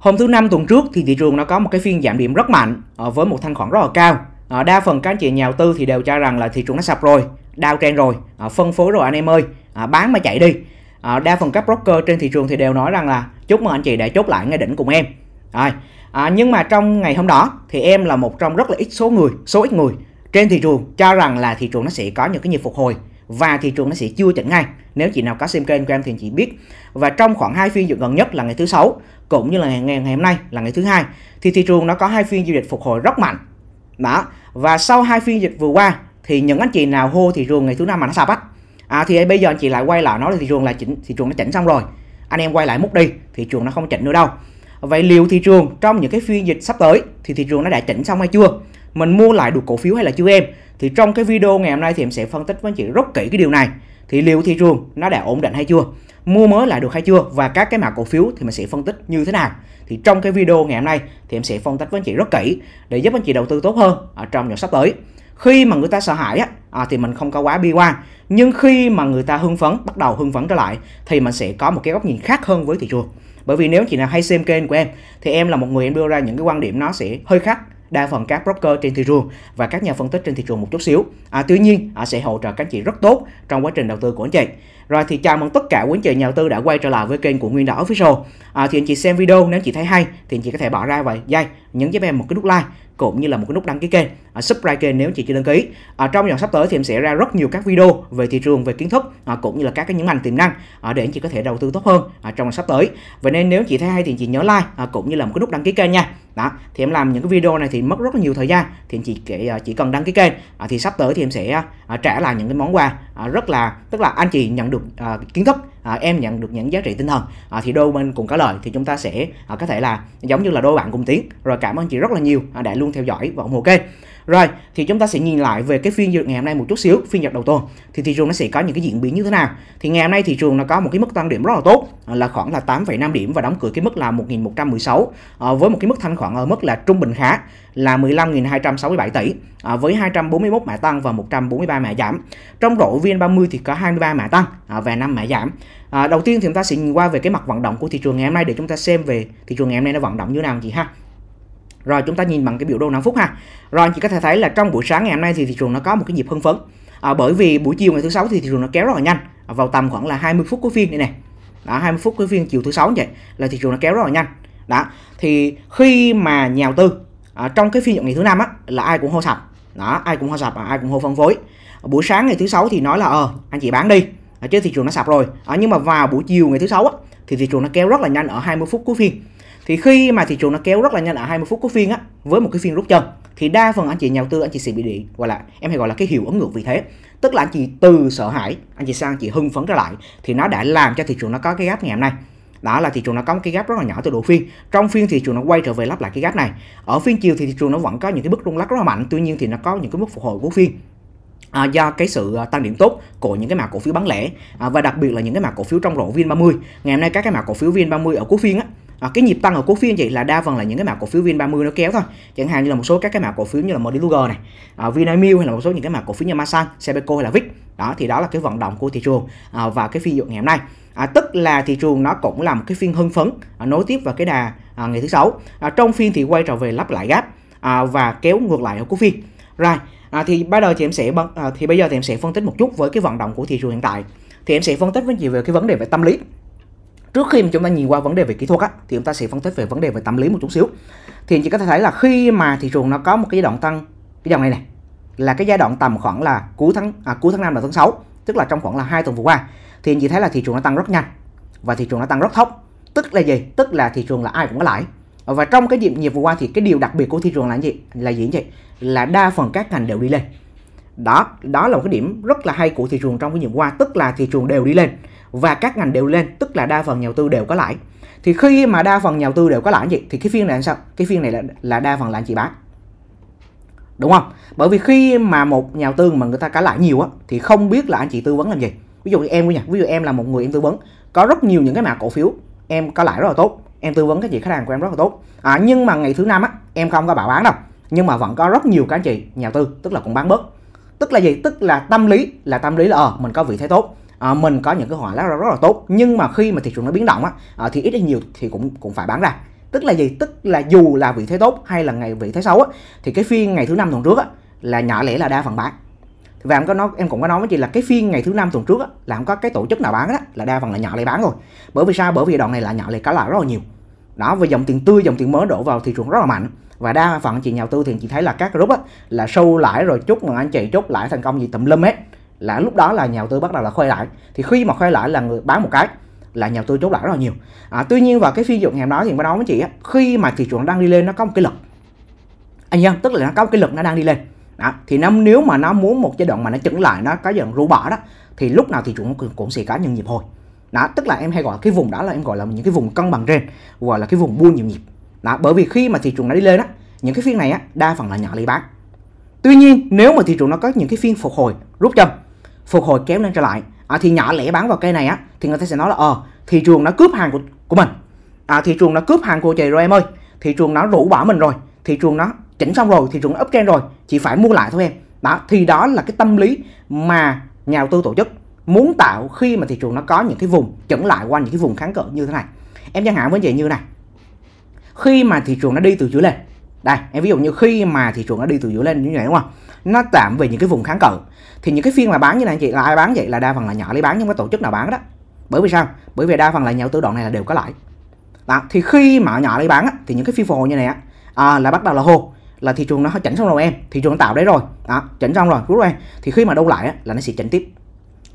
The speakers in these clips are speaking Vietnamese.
Hôm thứ năm tuần trước thì thị trường nó có một cái phiên giảm điểm rất mạnh ờ, với một thanh khoản rất là cao. Ờ, đa phần các anh chị nhà đầu tư thì đều cho rằng là thị trường nó sập rồi, đao trend rồi, ờ, phân phối rồi anh em ơi, bán mà chạy đi. Đa phần các broker trên thị trường thì đều nói rằng là chúc mừng anh chị đã chốt lại ngay đỉnh cùng em. Rồi. À, nhưng mà trong ngày hôm đó thì em là một trong rất là ít số người, số ít người trên thị trường cho rằng là thị trường nó sẽ có những cái nhịp phục hồi và thị trường nó sẽ chưa chỉnh ngay. Nếu chị nào có xem kênh của em thì chị biết. Và trong khoảng hai phiên dự gần nhất là ngày thứ sáu cũng như là ngày, ngày hôm nay là ngày thứ hai thì thị trường nó có hai phiên giao dịch phục hồi rất mạnh đó và sau hai phiên dịch vừa qua thì những anh chị nào hô thị trường ngày thứ năm mà nó sập á à, thì bây giờ anh chị lại quay lại nói là thị trường là chỉnh thị trường nó chỉnh xong rồi anh em quay lại múc đi thị trường nó không chỉnh nữa đâu vậy liệu thị trường trong những cái phiên dịch sắp tới thì thị trường nó đã chỉnh xong hay chưa mình mua lại được cổ phiếu hay là chưa em thì trong cái video ngày hôm nay thì em sẽ phân tích với anh chị rất kỹ cái điều này thì liệu thị trường nó đã ổn định hay chưa mua mới lại được hay chưa và các cái mã cổ phiếu thì mình sẽ phân tích như thế nào thì trong cái video ngày hôm nay thì em sẽ phân tích với anh chị rất kỹ để giúp anh chị đầu tư tốt hơn ở trong những sắp tới khi mà người ta sợ hãi á, à, thì mình không có quá bi quan nhưng khi mà người ta hưng phấn bắt đầu hưng phấn trở lại thì mình sẽ có một cái góc nhìn khác hơn với thị trường bởi vì nếu chị nào hay xem kênh của em thì em là một người em đưa ra những cái quan điểm nó sẽ hơi khác đa phần các broker trên thị trường và các nhà phân tích trên thị trường một chút xíu. À, tuy nhiên à, sẽ hỗ trợ các chị rất tốt trong quá trình đầu tư của anh chị. Rồi thì chào mừng tất cả quý anh chị nhà đầu tư đã quay trở lại với kênh của Nguyên Đỏ Official. À, thì anh chị xem video nếu anh chị thấy hay thì anh chị có thể bỏ ra vài giây nhấn giúp em một cái nút like cũng như là một cái nút đăng ký kênh à, subscribe kênh nếu chị chưa đăng ký à, trong dòng sắp tới thì em sẽ ra rất nhiều các video về thị trường về kiến thức à, cũng như là các cái những ngành tiềm năng à, để anh chị có thể đầu tư tốt hơn à, trong sắp tới vậy nên nếu chị thấy hay thì chị nhớ like à, cũng như là một cái nút đăng ký kênh nha đó thì em làm những cái video này thì mất rất là nhiều thời gian thì chị à, chỉ cần đăng ký kênh à, thì sắp tới thì em sẽ à, trả lại những cái món quà à, rất là tức là anh chị nhận được à, kiến thức à, em nhận được những giá trị tinh thần à, thì đôi bên cùng có lời thì chúng ta sẽ à, có thể là giống như là đôi bạn cùng tiếng rồi cảm ơn chị rất là nhiều à, đã luôn theo dõi và ủng hộ kênh rồi, thì chúng ta sẽ nhìn lại về cái phiên giao ngày hôm nay một chút xíu, phiên giao đầu tuần. Thì thị trường nó sẽ có những cái diễn biến như thế nào? Thì ngày hôm nay thị trường nó có một cái mức tăng điểm rất là tốt ờ, là khoảng là 8,5 điểm và đóng cửa cái mức là 1116 à, ờ, với một cái mức thanh khoản ở mức là trung bình khá là 15.267 tỷ à, với 241 mã tăng và 143 mã giảm. Trong rổ VN30 thì có 23 mã tăng và 5 mã giảm. đầu tiên thì chúng ta sẽ nhìn qua về cái mặt vận động của thị trường ngày hôm nay để chúng ta xem về thị trường ngày hôm nay nó vận động như nào chị ha. Rồi chúng ta nhìn bằng cái biểu đồ 5 phút ha. Rồi anh chị có thể thấy là trong buổi sáng ngày hôm nay thì thị trường nó có một cái nhịp hưng phấn. À, bởi vì buổi chiều ngày thứ sáu thì thị trường nó kéo rất là nhanh, à, vào tầm khoảng là 20 phút cuối phiên đây này. Đó 20 phút cuối phiên chiều thứ sáu vậy là thị trường nó kéo rất là nhanh. Đó. Thì khi mà nhà đầu tư à, trong cái phiên nhượng ngày thứ năm á là ai cũng hô sập. Đó, ai cũng hô sập, à, ai cũng hô phân phối. buổi sáng ngày thứ sáu thì nói là ờ anh chị bán đi. À, chứ thị trường nó sập rồi. À, nhưng mà vào buổi chiều ngày thứ sáu á thì thị trường nó kéo rất là nhanh ở 20 phút cuối phiên thì khi mà thị trường nó kéo rất là nhanh ở 20 phút cuối phiên á với một cái phiên rút chân thì đa phần anh chị nhà đầu tư anh chị sẽ bị điện gọi là em hay gọi là cái hiệu ứng ngược vì thế tức là anh chị từ sợ hãi anh chị sang anh chị hưng phấn trở lại thì nó đã làm cho thị trường nó có cái gap ngày hôm nay đó là thị trường nó có một cái gap rất là nhỏ từ độ phiên trong phiên thị trường nó quay trở về lắp lại cái gap này ở phiên chiều thì thị trường nó vẫn có những cái bước rung lắc rất là mạnh tuy nhiên thì nó có những cái mức phục hồi của phiên à, do cái sự à, tăng điểm tốt của những cái mã cổ phiếu bán lẻ à, và đặc biệt là những cái mã cổ phiếu trong rổ VN30 ngày hôm nay các cái mã cổ phiếu VN30 ở cuối phiên á à, cái nhịp tăng ở cổ phiếu anh chị là đa phần là những cái mã cổ phiếu vin 30 nó kéo thôi chẳng hạn như là một số các cái mã cổ phiếu như là Modiluger này à, Vinamilk hay là một số những cái mã cổ phiếu như Masan, Sebeco hay là Vic đó thì đó là cái vận động của thị trường à, và cái phiên dụ ngày hôm nay à, tức là thị trường nó cũng là một cái phiên hưng phấn à, nối tiếp vào cái đà à, ngày thứ sáu à, trong phiên thì quay trở về lắp lại gáp à, và kéo ngược lại ở cổ phiếu rồi à, thì bây đầu thì em sẽ à, thì bây giờ thì em sẽ phân tích một chút với cái vận động của thị trường hiện tại thì em sẽ phân tích với chị về cái vấn đề về tâm lý trước khi mà chúng ta nhìn qua vấn đề về kỹ thuật á, thì chúng ta sẽ phân tích về vấn đề về tâm lý một chút xíu thì chỉ có thể thấy là khi mà thị trường nó có một cái giai đoạn tăng cái dòng này này là cái giai đoạn tầm khoảng là cuối tháng à, cuối tháng 5 là tháng 6 tức là trong khoảng là hai tuần vừa qua thì anh chị thấy là thị trường nó tăng rất nhanh và thị trường nó tăng rất thấp tức là gì tức là thị trường là ai cũng có lãi và trong cái dịp nhiệt vừa qua thì cái điều đặc biệt của thị trường là gì là gì vậy là đa phần các ngành đều đi lên đó đó là một cái điểm rất là hay của thị trường trong cái nhiệm qua tức là thị trường đều đi lên và các ngành đều lên tức là đa phần nhà đầu tư đều có lãi thì khi mà đa phần nhà đầu tư đều có lãi gì thì cái phiên này là sao cái phiên này là, là đa phần là anh chị bán đúng không bởi vì khi mà một nhà đầu tư mà người ta cả lãi nhiều á thì không biết là anh chị tư vấn làm gì ví dụ như em của nhà ví dụ em là một người em tư vấn có rất nhiều những cái mã cổ phiếu em có lãi rất là tốt em tư vấn cái chị khách hàng của em rất là tốt à, nhưng mà ngày thứ năm á em không có bảo bán đâu nhưng mà vẫn có rất nhiều các anh chị nhà đầu tư tức là cũng bán bớt tức là gì tức là tâm lý là tâm lý là ờ mình có vị thế tốt à, mình có những cái khoản lãi rất, rất là tốt nhưng mà khi mà thị trường nó biến động á à, thì ít hay nhiều thì cũng cũng phải bán ra tức là gì tức là dù là vị thế tốt hay là ngày vị thế xấu á thì cái phiên ngày thứ năm tuần trước á là nhỏ lẻ là đa phần bán và em có nói em cũng có nói với chị là cái phiên ngày thứ năm tuần trước á, là không có cái tổ chức nào bán đó là đa phần là nhỏ lẻ bán rồi bởi vì sao bởi vì đoạn này là nhỏ lẻ cá lại rất là nhiều đó về dòng tiền tươi dòng tiền mới đổ vào thị trường rất là mạnh và đa phần chị nhà tư thì chị thấy là các group á, là sâu lãi rồi chúc mừng anh chị chốt lãi thành công gì tùm lum hết là lúc đó là nhà đầu tư bắt đầu là khoe lại thì khi mà khoe lại là người bán một cái là nhà đầu tư chốt lãi rất là nhiều à, tuy nhiên vào cái phiên dụng ngày hôm đó thì mới nói với chị á khi mà thị trường đang đi lên nó có một cái lực anh em tức là nó có một cái lực nó đang đi lên đó. thì nó nếu mà nó muốn một giai đoạn mà nó chững lại nó có dần rũ bỏ đó thì lúc nào thị trường cũng, cũng sẽ có những nhịp hồi đó tức là em hay gọi cái vùng đó là em gọi là những cái vùng cân bằng trên gọi là cái vùng buôn nhiều nhịp đó bởi vì khi mà thị trường nó đi lên á những cái phiên này á đa phần là nhỏ lý bán tuy nhiên nếu mà thị trường nó có những cái phiên phục hồi rút chân phục hồi kéo lên trở lại à, thì nhỏ lẻ bán vào cây này á thì người ta sẽ nói là ờ thị trường nó cướp hàng của của mình à, thị trường nó cướp hàng của chị rồi em ơi thị trường nó rũ bỏ mình rồi thị trường nó chỉnh xong rồi thị trường nó up rồi Chỉ phải mua lại thôi em đó thì đó là cái tâm lý mà nhà đầu tư tổ chức muốn tạo khi mà thị trường nó có những cái vùng chỉnh lại qua những cái vùng kháng cự như thế này em chẳng hạn với chị như này khi mà thị trường nó đi từ dưới lên đây em ví dụ như khi mà thị trường nó đi từ dưới lên như vậy đúng không nó tạm về những cái vùng kháng cự thì những cái phiên mà bán như này chị là ai bán vậy là đa phần là nhỏ lấy bán nhưng cái tổ chức nào bán đó bởi vì sao bởi vì đa phần là nhà đầu tư đoạn này là đều có lãi đó. thì khi mà nhỏ lấy bán á, thì những cái phiên phồ như này á, à, là bắt đầu là hô là thị trường nó chỉnh xong rồi em thị trường tạo đấy rồi đó chỉnh xong rồi rút em thì khi mà đâu lại á, là nó sẽ chỉnh tiếp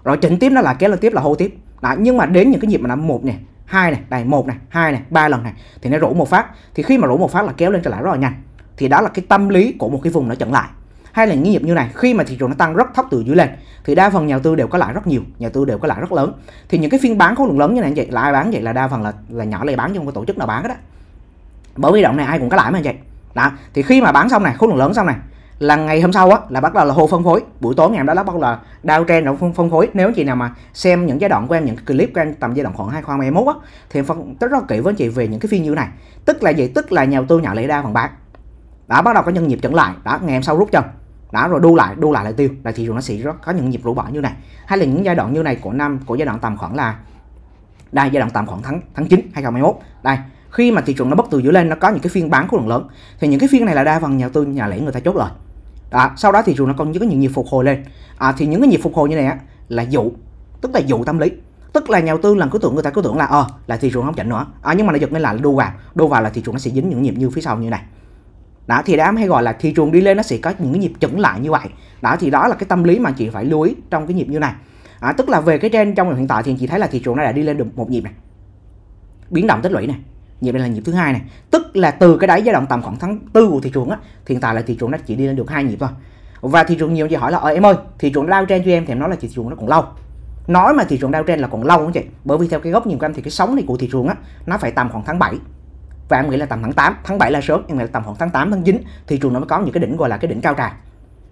rồi chỉnh tiếp nó là kéo lên tiếp là hô tiếp đó. nhưng mà đến những cái nhịp mà nó một này hai này đây một này hai này ba lần này thì nó rủ một phát thì khi mà rủ một phát là kéo lên trở lại rất là nhanh thì đó là cái tâm lý của một cái vùng nó chặn lại hay là những nghiệp như này khi mà thị trường nó tăng rất thấp từ dưới lên thì đa phần nhà tư đều có lãi rất nhiều nhà tư đều có lãi rất lớn thì những cái phiên bán khối lượng lớn như này vậy là ai bán vậy là đa phần là là nhỏ lẻ bán chứ không có tổ chức nào bán hết á bởi vì động này ai cũng có lãi mà vậy đó thì khi mà bán xong này khối lượng lớn xong này là ngày hôm sau á là bắt đầu là hồ phân phối buổi tối ngày hôm đó là bắt đầu là đao trend phân phân phối nếu chị nào mà xem những giai đoạn của em những clip của em tầm giai đoạn khoảng hai 2021 á thì em phân rất là kỹ với chị về những cái phiên như này tức là gì tức là nhà đầu tư nhỏ lẻ đa phần bán đã bắt đầu có nhân nhịp chững lại đã ngày hôm sau rút chân đã rồi đu lại đu lại lại tiêu là thị trường nó sẽ rất có những nhịp rũ bỏ như này hay là những giai đoạn như này của năm của giai đoạn tầm khoảng là đây giai đoạn tầm khoảng tháng tháng 9 2021 đây khi mà thị trường nó bất từ giữa lên nó có những cái phiên bán khối lượng lớn thì những cái phiên này là đa phần nhà tư nhà lẻ người ta chốt lời đó, sau đó thị trường nó còn những cái nhịp phục hồi lên à, thì những cái nhịp phục hồi như này á, là dụ tức là dụ tâm lý tức là nhà đầu tư lần cứ tưởng người ta cứ tưởng là ờ à, là thị trường không chỉnh nữa à, nhưng mà nó giật nên là đu vào đu vào là thị trường nó sẽ dính những nhịp như phía sau như này đó thì đám hay gọi là thị trường đi lên nó sẽ có những cái nhịp chững lại như vậy đó thì đó là cái tâm lý mà chị phải lưu ý trong cái nhịp như này à, tức là về cái trên trong hiện tại thì chị thấy là thị trường nó đã đi lên được một nhịp này biến động tích lũy này nhịp này là nhịp thứ hai này tức là từ cái đáy giai đoạn tầm khoảng tháng tư của thị trường á hiện tại là thị trường nó chỉ đi lên được hai nhịp thôi và thị trường nhiều chị hỏi là ơi ờ, em ơi thị trường đau trên cho em thì em nói là thị trường nó còn lâu nói mà thị trường đau trên là còn lâu không chị bởi vì theo cái góc nhìn của em thì cái sóng này của thị trường á nó phải tầm khoảng tháng 7 và em nghĩ là tầm tháng 8 tháng 7 là sớm nhưng mà tầm khoảng tháng 8 tháng 9 thị trường nó mới có những cái đỉnh gọi là cái đỉnh cao trào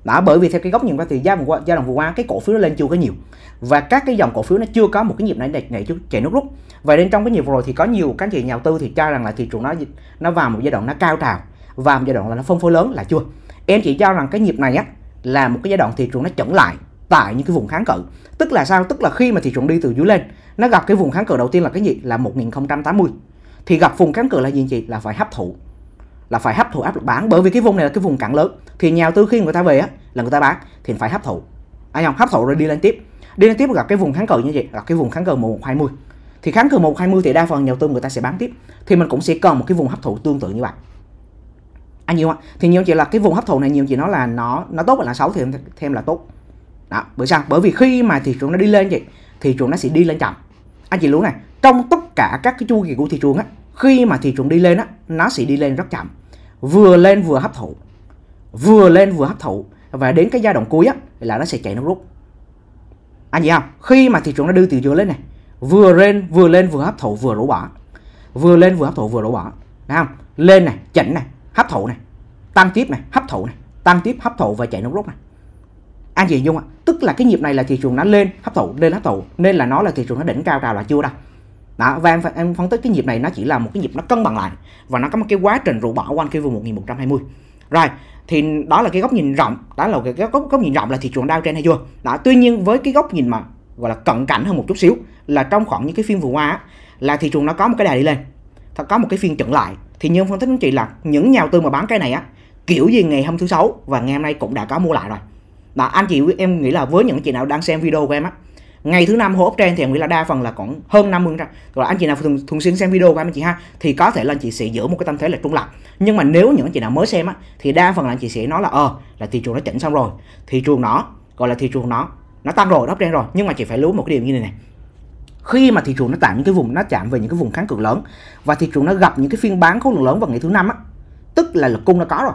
đó bởi vì theo cái góc nhìn qua thì giai đoạn qua giai đoạn vừa qua cái cổ phiếu nó lên chưa có nhiều và các cái dòng cổ phiếu nó chưa có một cái nhịp này đẹp này chạy nước rút vậy nên trong cái nhịp vừa rồi thì có nhiều các chị nhà đầu tư thì cho rằng là thị trường nó nó vào một giai đoạn nó cao trào và một giai đoạn là nó phân phối lớn là chưa em chỉ cho rằng cái nhịp này á là một cái giai đoạn thị trường nó chững lại tại những cái vùng kháng cự tức là sao tức là khi mà thị trường đi từ dưới lên nó gặp cái vùng kháng cự đầu tiên là cái gì là 1080 thì gặp vùng cắn cự là gì chị là phải hấp thụ là phải hấp thụ áp lực bán bởi vì cái vùng này là cái vùng cản lớn thì nhà đầu tư khi người ta về á là người ta bán thì phải hấp thụ anh à, không hấp thụ rồi đi lên tiếp đi lên tiếp gặp cái vùng kháng cự như vậy gặp cái vùng kháng cự một 120 thì kháng cự một 120 thì đa phần nhà đầu tư người ta sẽ bán tiếp thì mình cũng sẽ cần một cái vùng hấp thụ tương tự như vậy anh à, nhiều ạ thì nhiều chị là cái vùng hấp thụ này nhiều chị nói là nó nó tốt hoặc là xấu thì thêm là tốt đó bởi sao bởi vì khi mà thị trường nó đi lên vậy thị trường nó sẽ đi lên chậm anh chị lưu này trong tất cả các cái chu kỳ của thị trường á khi mà thị trường đi lên á nó sẽ đi lên rất chậm vừa lên vừa hấp thụ vừa lên vừa hấp thụ và đến cái giai đoạn cuối á là nó sẽ chạy nó rút anh chị không khi mà thị trường nó đưa từ dưới lên này vừa lên vừa lên vừa hấp thụ vừa rũ bỏ vừa lên vừa hấp thụ vừa rũ bỏ Đấy không lên này chỉnh này hấp thụ này tăng tiếp này hấp thụ này tăng tiếp hấp thụ và chạy nó rút này anh à, chị dung ạ tức là cái nhịp này là thị trường nó lên hấp thụ lên hấp thụ nên là nó là thị trường nó đỉnh cao trào là chưa đâu đó và em, em phân tích cái nhịp này nó chỉ là một cái nhịp nó cân bằng lại và nó có một cái quá trình rũ bỏ quanh cái vùng 1120 rồi thì đó là cái góc nhìn rộng đó là cái góc, góc nhìn rộng là thị trường đau trên hay chưa đó tuy nhiên với cái góc nhìn mà gọi là cận cảnh hơn một chút xíu là trong khoảng những cái phiên vừa qua là thị trường nó có một cái đà đi lên thật có một cái phiên chững lại thì như phân tích anh chị là những nhà đầu tư mà bán cái này á kiểu gì ngày hôm thứ sáu và ngày hôm nay cũng đã có mua lại rồi mà anh chị em nghĩ là với những chị nào đang xem video của em á ngày thứ năm hô hấp trên thì em nghĩ là đa phần là còn hơn 50 trăm rồi anh chị nào thường, thường xuyên xem video của anh chị ha thì có thể là anh chị sẽ giữ một cái tâm thế là trung lập nhưng mà nếu những anh chị nào mới xem á thì đa phần là anh chị sẽ nói là ờ là thị trường nó chỉnh xong rồi thị trường nó gọi là thị trường nó nó tăng rồi nó hấp trên rồi nhưng mà chị phải lưu một cái điều như này này khi mà thị trường nó tạo những cái vùng nó chạm về những cái vùng kháng cự lớn và thị trường nó gặp những cái phiên bán khối lượng lớn vào ngày thứ năm á tức là lực cung nó có rồi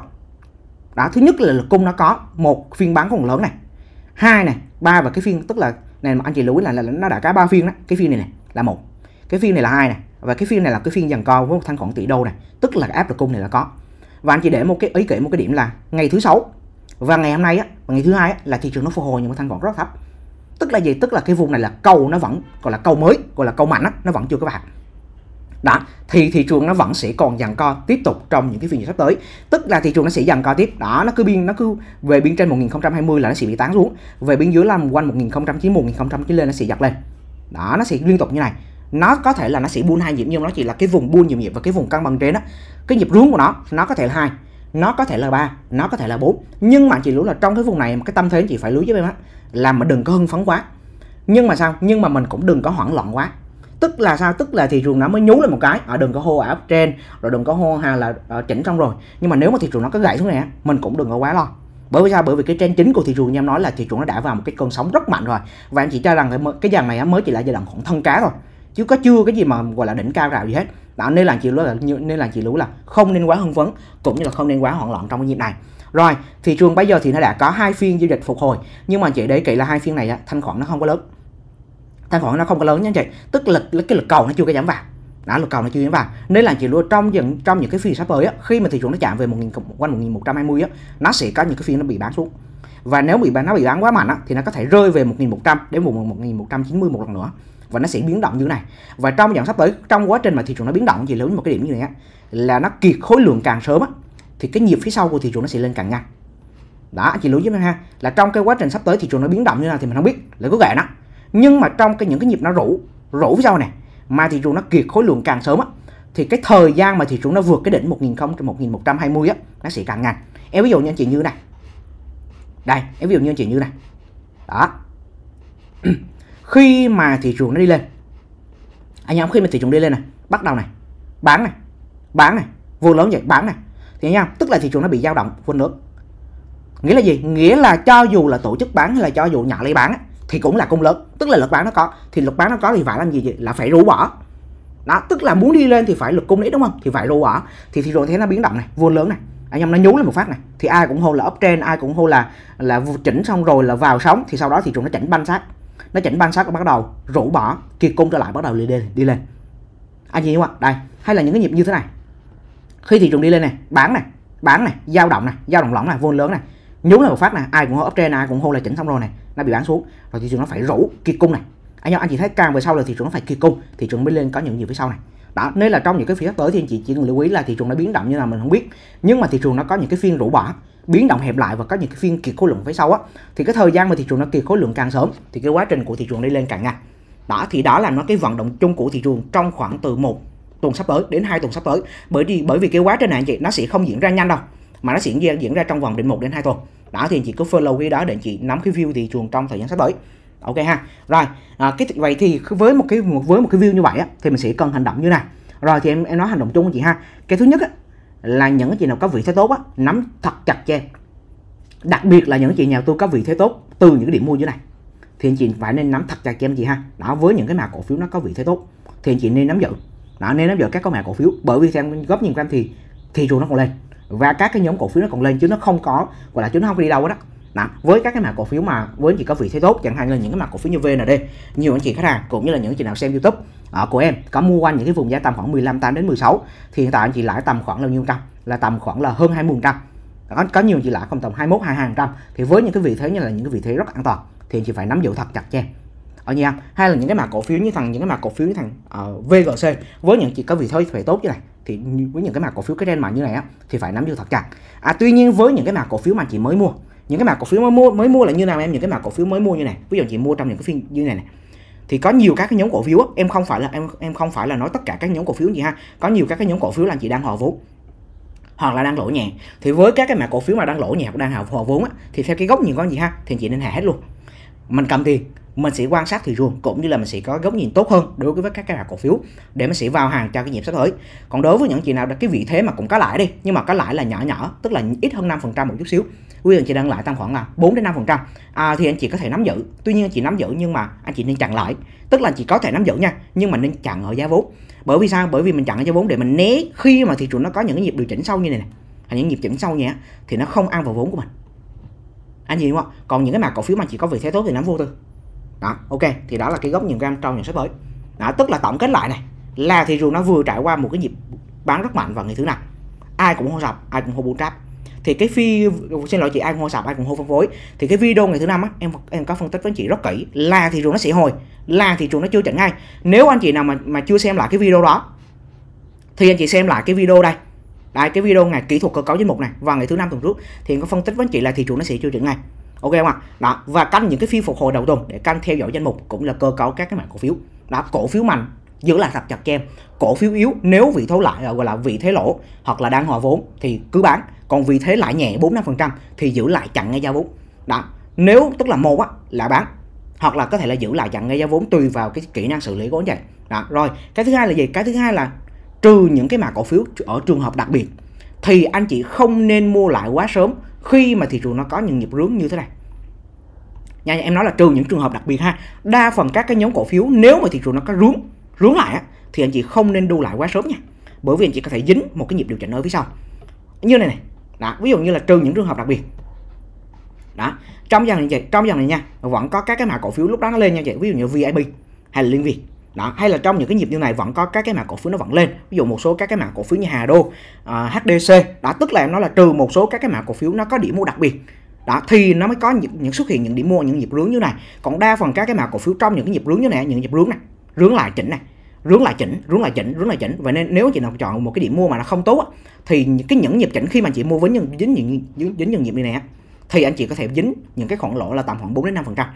đó thứ nhất là lực cung nó có một phiên bán còn lớn này hai này ba và cái phiên tức là này mà anh chị lưu ý là, là nó đã cả ba phiên đó cái phiên này này là một cái phiên này là hai này và cái phiên này là cái phiên dần co với một thanh khoản tỷ đô này tức là áp lực cung này là có và anh chị để một cái ý kể một cái điểm là ngày thứ sáu và ngày hôm nay á và ngày thứ hai á, là thị trường nó phục hồi nhưng mà thanh khoản rất thấp tức là gì tức là cái vùng này là cầu nó vẫn gọi là cầu mới gọi là cầu mạnh á nó vẫn chưa có bạc đó thì thị trường nó vẫn sẽ còn dằn co tiếp tục trong những cái phiên sắp tới tức là thị trường nó sẽ dằn co tiếp đó nó cứ biên nó cứ về biên trên 1020 là nó sẽ bị tán xuống về biên dưới là quanh 1090 1090 lên nó sẽ giật lên đó nó sẽ liên tục như này nó có thể là nó sẽ buôn hai nhịp nhưng nó chỉ là cái vùng buôn nhịp nhịp và cái vùng cân bằng trên đó cái nhịp rướng của nó nó có thể là hai nó có thể là ba nó có thể là bốn nhưng mà chị lưu là trong cái vùng này cái tâm thế chị phải lưu với em á là mà đừng có hưng phấn quá nhưng mà sao nhưng mà mình cũng đừng có hoảng loạn quá tức là sao tức là thị trường nó mới nhú lên một cái ở à, đừng có hô ở trên rồi đừng có hô hà là ờ, chỉnh xong rồi nhưng mà nếu mà thị trường nó có gãy xuống này mình cũng đừng có quá lo bởi vì sao bởi vì cái trend chính của thị trường như em nói là thị trường nó đã vào một cái cơn sóng rất mạnh rồi và em chỉ cho rằng cái dàn này mới chỉ là giai đoạn khoảng thân cá thôi chứ có chưa cái gì mà gọi là đỉnh cao rào gì hết đó nên là chị lúa là nên là chị lúa là không nên quá hưng phấn cũng như là không nên quá hoảng loạn trong cái nhịp này rồi thị trường bây giờ thì nó đã có hai phiên giao dịch phục hồi nhưng mà chị để kỹ là hai phiên này thanh khoản nó không có lớn thanh khoản nó không có lớn nha anh chị tức là, là cái lực cầu nó chưa có giảm vào đã lực cầu nó chưa giảm vào nên là chị luôn trong những trong những cái phiên sắp tới á, khi mà thị trường nó chạm về một nghìn quanh một nghìn một trăm hai mươi nó sẽ có những cái phiên nó bị bán xuống và nếu bị bán nó bị bán quá mạnh á, thì nó có thể rơi về 1100 đến vùng 1190 một lần nữa và nó sẽ biến động như thế này và trong dòng sắp tới trong quá trình mà thị trường nó biến động chị lưu ý một cái điểm như này á, là nó kiệt khối lượng càng sớm á, thì cái nhịp phía sau của thị trường nó sẽ lên càng nhanh đó chị lưu ý giúp em ha là trong cái quá trình sắp tới thị trường nó biến động như thế nào thì mình không biết là cứ gậy nó nhưng mà trong cái những cái nhịp nó rủ rủ nhau này mà thị trường nó kiệt khối lượng càng sớm á thì cái thời gian mà thị trường nó vượt cái đỉnh 1 1000 trên 1120 á nó sẽ càng nhanh em ví dụ như anh chị như này đây em ví dụ như anh chị như này đó khi mà thị trường nó đi lên anh em khi mà thị trường đi lên này bắt đầu này bán này bán này vô lớn vậy bán này thì anh em tức là thị trường nó bị dao động vô nước nghĩa là gì nghĩa là cho dù là tổ chức bán hay là cho dù nhà lấy bán thì cũng là cung lớn tức là lực bán nó có thì lực bán nó có thì phải làm gì, gì? là phải rũ bỏ đó tức là muốn đi lên thì phải lực cung đấy đúng không thì phải rũ bỏ thì thị trường thế nó biến động này vua lớn này anh à, em nó nhú lên một phát này thì ai cũng hô là trên ai cũng hô là là chỉnh xong rồi là vào sóng thì sau đó thị trường nó chỉnh banh sát nó chỉnh banh sát bắt đầu rũ bỏ kiệt cung trở lại bắt đầu đi lên đi lên anh chị hiểu không đây hay là những cái nhịp như thế này khi thị trường đi lên này bán này bán này dao động này dao động lỏng này vô lớn này nhú lên một phát này ai cũng hô trên ai cũng hô là chỉnh xong rồi này nó bị bán xuống rồi thị trường nó phải rũ kiệt cung này anh em anh chị thấy càng về sau là thị trường nó phải kiệt cung thị trường mới lên có những gì phía sau này đó nên là trong những cái phía tới thì anh chị chỉ cần lưu ý là thị trường nó biến động như là mình không biết nhưng mà thị trường nó có những cái phiên rũ bỏ biến động hẹp lại và có những cái phiên kiệt khối lượng phía sau á thì cái thời gian mà thị trường nó kiệt khối lượng càng sớm thì cái quá trình của thị trường đi lên càng nhanh đó thì đó là nó cái vận động chung của thị trường trong khoảng từ một tuần sắp tới đến hai tuần sắp tới bởi vì bởi vì cái quá trình này anh chị nó sẽ không diễn ra nhanh đâu mà nó sẽ diễn ra trong vòng đến 1 đến 2 tuần đó thì anh chị cứ follow cái đó để anh chị nắm cái view thị trường trong thời gian sắp tới ok ha rồi à, cái vậy thì với một cái với một cái view như vậy á, thì mình sẽ cần hành động như này rồi thì em em nói hành động chung anh chị ha cái thứ nhất á, là những chị nào có vị thế tốt á, nắm thật chặt chẽ đặc biệt là những chị nào tôi có vị thế tốt từ những cái điểm mua như này thì anh chị phải nên nắm thật chặt cho em chị ha đó với những cái mã cổ phiếu nó có vị thế tốt thì anh chị nên nắm giữ đó nên nắm giữ các cái mã cổ phiếu bởi vì xem góp nhìn của em thì thị trường nó còn lên và các cái nhóm cổ phiếu nó còn lên chứ nó không có gọi là chúng nó không đi đâu đó đó. với các cái mã cổ phiếu mà với anh chị có vị thế tốt chẳng hạn là những cái mã cổ phiếu như VND nhiều anh chị khách hàng cũng như là những chị nào xem YouTube ở ờ, của em có mua quanh những cái vùng giá tầm khoảng 15 8 đến 16 thì hiện tại anh chị lãi tầm khoảng là nhiêu trăm là tầm khoảng là hơn 20 trăm có, có nhiều chị lãi không tầm 21 22 trăm thì với những cái vị thế như là những cái vị thế rất an toàn thì anh chị phải nắm giữ thật chặt cho ở nhà hay là những cái mã cổ phiếu như thằng những cái mã cổ phiếu như thằng uh, ờ, VGC với những chị có vị thế phải tốt như này thì với những cái mã cổ phiếu cái trend mạnh như này á thì phải nắm giữ thật chặt à tuy nhiên với những cái mã cổ phiếu mà chị mới mua những cái mã cổ phiếu mới mua mới mua là như nào em những cái mã cổ phiếu mới mua như này ví dụ chị mua trong những cái phiên như này này thì có nhiều các cái nhóm cổ phiếu á, em không phải là em em không phải là nói tất cả các nhóm cổ phiếu gì ha có nhiều các cái nhóm cổ phiếu là chị đang họ vốn hoặc là đang lỗ nhẹ thì với các cái mã cổ phiếu mà đang lỗ nhẹ đang họ vốn á, thì theo cái góc nhìn con gì ha thì chị nên hạ hết luôn mình cầm tiền mình sẽ quan sát thị trường cũng như là mình sẽ có góc nhìn tốt hơn đối với các cái cổ phiếu để mình sẽ vào hàng cho cái nhịp sắp tới còn đối với những chị nào đặt cái vị thế mà cũng có lãi đi nhưng mà có lãi là nhỏ nhỏ tức là ít hơn 5% một chút xíu Quý anh chị đang lãi tăng khoảng là 4 đến 5% à, thì anh chị có thể nắm giữ tuy nhiên anh chị nắm giữ nhưng mà anh chị nên chặn lại tức là anh chị có thể nắm giữ nha nhưng mà nên chặn ở giá vốn bởi vì sao bởi vì mình chặn ở giá vốn để mình né khi mà thị trường nó có những cái nhịp điều chỉnh sâu như này này hay những nhịp chỉnh sâu nhé thì nó không ăn vào vốn của mình anh chị đúng không còn những cái mã cổ phiếu mà chỉ có vị thế tốt thì nắm vô tư đó ok thì đó là cái góc nhìn của em trong những sắp mới. đó tức là tổng kết lại này là thị trường nó vừa trải qua một cái nhịp bán rất mạnh vào ngày thứ năm ai cũng hô sập ai cũng hô bốn trap thì cái phi xin lỗi chị ai cũng hô sập ai cũng hô phân phối thì cái video ngày thứ năm á em em có phân tích với chị rất kỹ là thị trường nó sẽ hồi là thị trường nó chưa chỉnh ngay nếu anh chị nào mà mà chưa xem lại cái video đó thì anh chị xem lại cái video đây Đấy, cái video ngày kỹ thuật cơ cấu danh mục này vào ngày thứ năm tuần trước thì em có phân tích với chị là thị trường nó sẽ chưa chỉnh ngay ok không ạ đó và canh những cái phiên phục hồi đầu tuần để canh theo dõi danh mục cũng là cơ cấu các cái mảng cổ phiếu đó cổ phiếu mạnh giữ lại thật chặt kem, cổ phiếu yếu nếu vị thấu lại gọi là vị thế lỗ hoặc là đang hòa vốn thì cứ bán còn vị thế lại nhẹ bốn năm phần trăm thì giữ lại chặn ngay giao vốn đó nếu tức là một á là bán hoặc là có thể là giữ lại chặn ngay giao vốn tùy vào cái kỹ năng xử lý của anh vậy đó rồi cái thứ hai là gì cái thứ hai là trừ những cái mã cổ phiếu ở trường hợp đặc biệt thì anh chị không nên mua lại quá sớm khi mà thị trường nó có những nhịp rướng như thế này nha em nói là trừ những trường hợp đặc biệt ha đa phần các cái nhóm cổ phiếu nếu mà thị trường nó có rướng rướng lại á, thì anh chị không nên đu lại quá sớm nha bởi vì anh chị có thể dính một cái nhịp điều chỉnh ở phía sau như này này đó, ví dụ như là trừ những trường hợp đặc biệt đó trong dòng này trong dòng này nha vẫn có các cái mã cổ phiếu lúc đó nó lên nha chị ví dụ như vip hay là liên việt đó hay là trong những cái nhịp như này vẫn có các cái mã cổ phiếu nó vẫn lên ví dụ một số các cái mã cổ phiếu như Hà Đô à, HDC đã tức là em nói là trừ một số các cái mã cổ phiếu nó có điểm mua đặc biệt đó thì nó mới có những, những xuất hiện những điểm mua những nhịp rướng như này còn đa phần các cái mã cổ phiếu trong những cái nhịp rướng như này những nhịp rướng này rướng lại chỉnh này rướng lại chỉnh rướng lại chỉnh rướng lại chỉnh vậy nên nếu chị nào chọn một cái điểm mua mà nó không tốt thì những cái những nhịp chỉnh khi mà chị mua với những dính những dính, những nhịp như này thì anh chị có thể dính những cái khoản lỗ là tầm khoảng 4 đến 5 phần trăm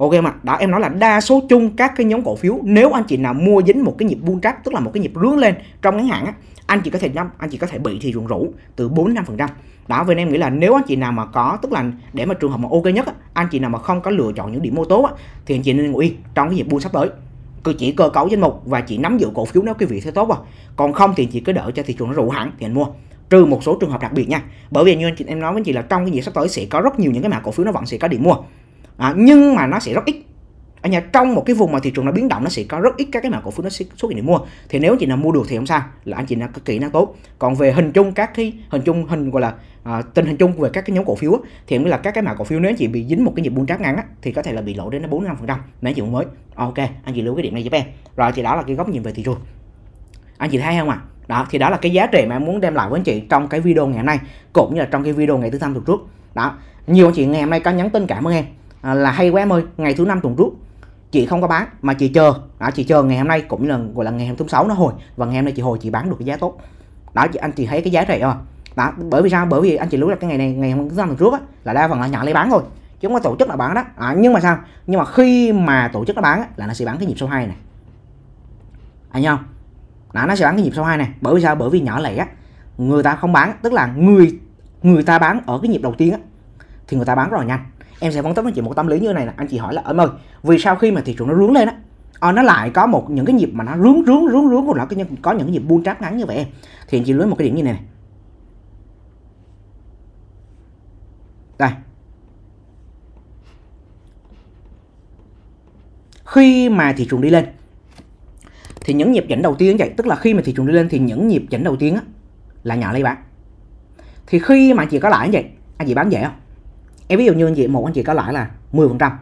Ok mà, đó em nói là đa số chung các cái nhóm cổ phiếu nếu anh chị nào mua dính một cái nhịp buôn trap tức là một cái nhịp rướng lên trong ngắn hạn á, anh chị có thể năm anh chị có thể bị thị trường rũ từ 4 đến 5%. Đó vậy nên em nghĩ là nếu anh chị nào mà có tức là để mà trường hợp mà ok nhất á, anh chị nào mà không có lựa chọn những điểm mua tốt á, thì anh chị nên ngồi yên trong cái nhịp buôn sắp tới cứ chỉ cơ cấu danh mục và chỉ nắm giữ cổ phiếu nếu cái vị thế tốt à. còn không thì chỉ cứ đợi cho thị trường nó rụ hẳn thì anh mua trừ một số trường hợp đặc biệt nha bởi vì như anh chị em nói với anh chị là trong cái nhịp sắp tới sẽ có rất nhiều những cái mã cổ phiếu nó vẫn sẽ có điểm mua à, nhưng mà nó sẽ rất ít ở à, nhà trong một cái vùng mà thị trường nó biến động nó sẽ có rất ít các cái mã cổ phiếu nó sẽ xuất hiện để mua thì nếu chị nào mua được thì không sao là anh chị nào có kỹ năng tốt còn về hình chung các cái hình chung hình gọi là à, tình hình chung về các cái nhóm cổ phiếu á, thì nghĩa là các cái mã cổ phiếu nếu chị bị dính một cái nhịp buôn trap ngắn á, thì có thể là bị lỗ đến bốn năm phần trăm nếu chị mới ok anh chị lưu cái điểm này giúp em rồi thì đó là cái góc nhìn về thị trường anh chị thấy không ạ à? đó thì đó là cái giá trị mà em muốn đem lại với anh chị trong cái video ngày hôm nay cũng như là trong cái video ngày thứ năm tuần trước đó nhiều anh chị ngày hôm nay có nhắn tin cảm ơn em À, là hay quá em ơi ngày thứ năm tuần trước chị không có bán mà chị chờ à, chị chờ ngày hôm nay cũng là gọi là ngày hôm thứ sáu nó hồi và ngày hôm nay chị hồi chị bán được cái giá tốt đó chị anh chị thấy cái giá rẻ rồi đó bởi vì sao bởi vì anh chị là cái ngày này ngày hôm thứ năm tuần trước á, là đa phần là nhỏ lấy bán rồi chứ không có tổ chức là bán đó à, nhưng mà sao nhưng mà khi mà tổ chức nó bán á, là nó sẽ bán cái nhịp số 2 này anh à, không đó, nó sẽ bán cái nhịp số 2 này bởi vì sao bởi vì nhỏ lẻ á, người ta không bán tức là người người ta bán ở cái nhịp đầu tiên á, thì người ta bán rất là nhanh em sẽ phân tích với chị một tâm lý như này là anh chị hỏi là em ơi vì sao khi mà thị trường nó rướng lên á à, nó lại có một những cái nhịp mà nó rướng rướng rướng rướng của nó có những cái nhịp buôn trap ngắn như vậy em thì anh chị lấy một cái điểm như này này đây khi mà thị trường đi lên thì những nhịp dẫn đầu tiên vậy tức là khi mà thị trường đi lên thì những nhịp dẫn đầu tiên á, là nhỏ lấy bán thì khi mà chị có lãi như vậy anh chị bán dễ không em ví dụ như anh chị một anh chị có lãi là 10 phần trăm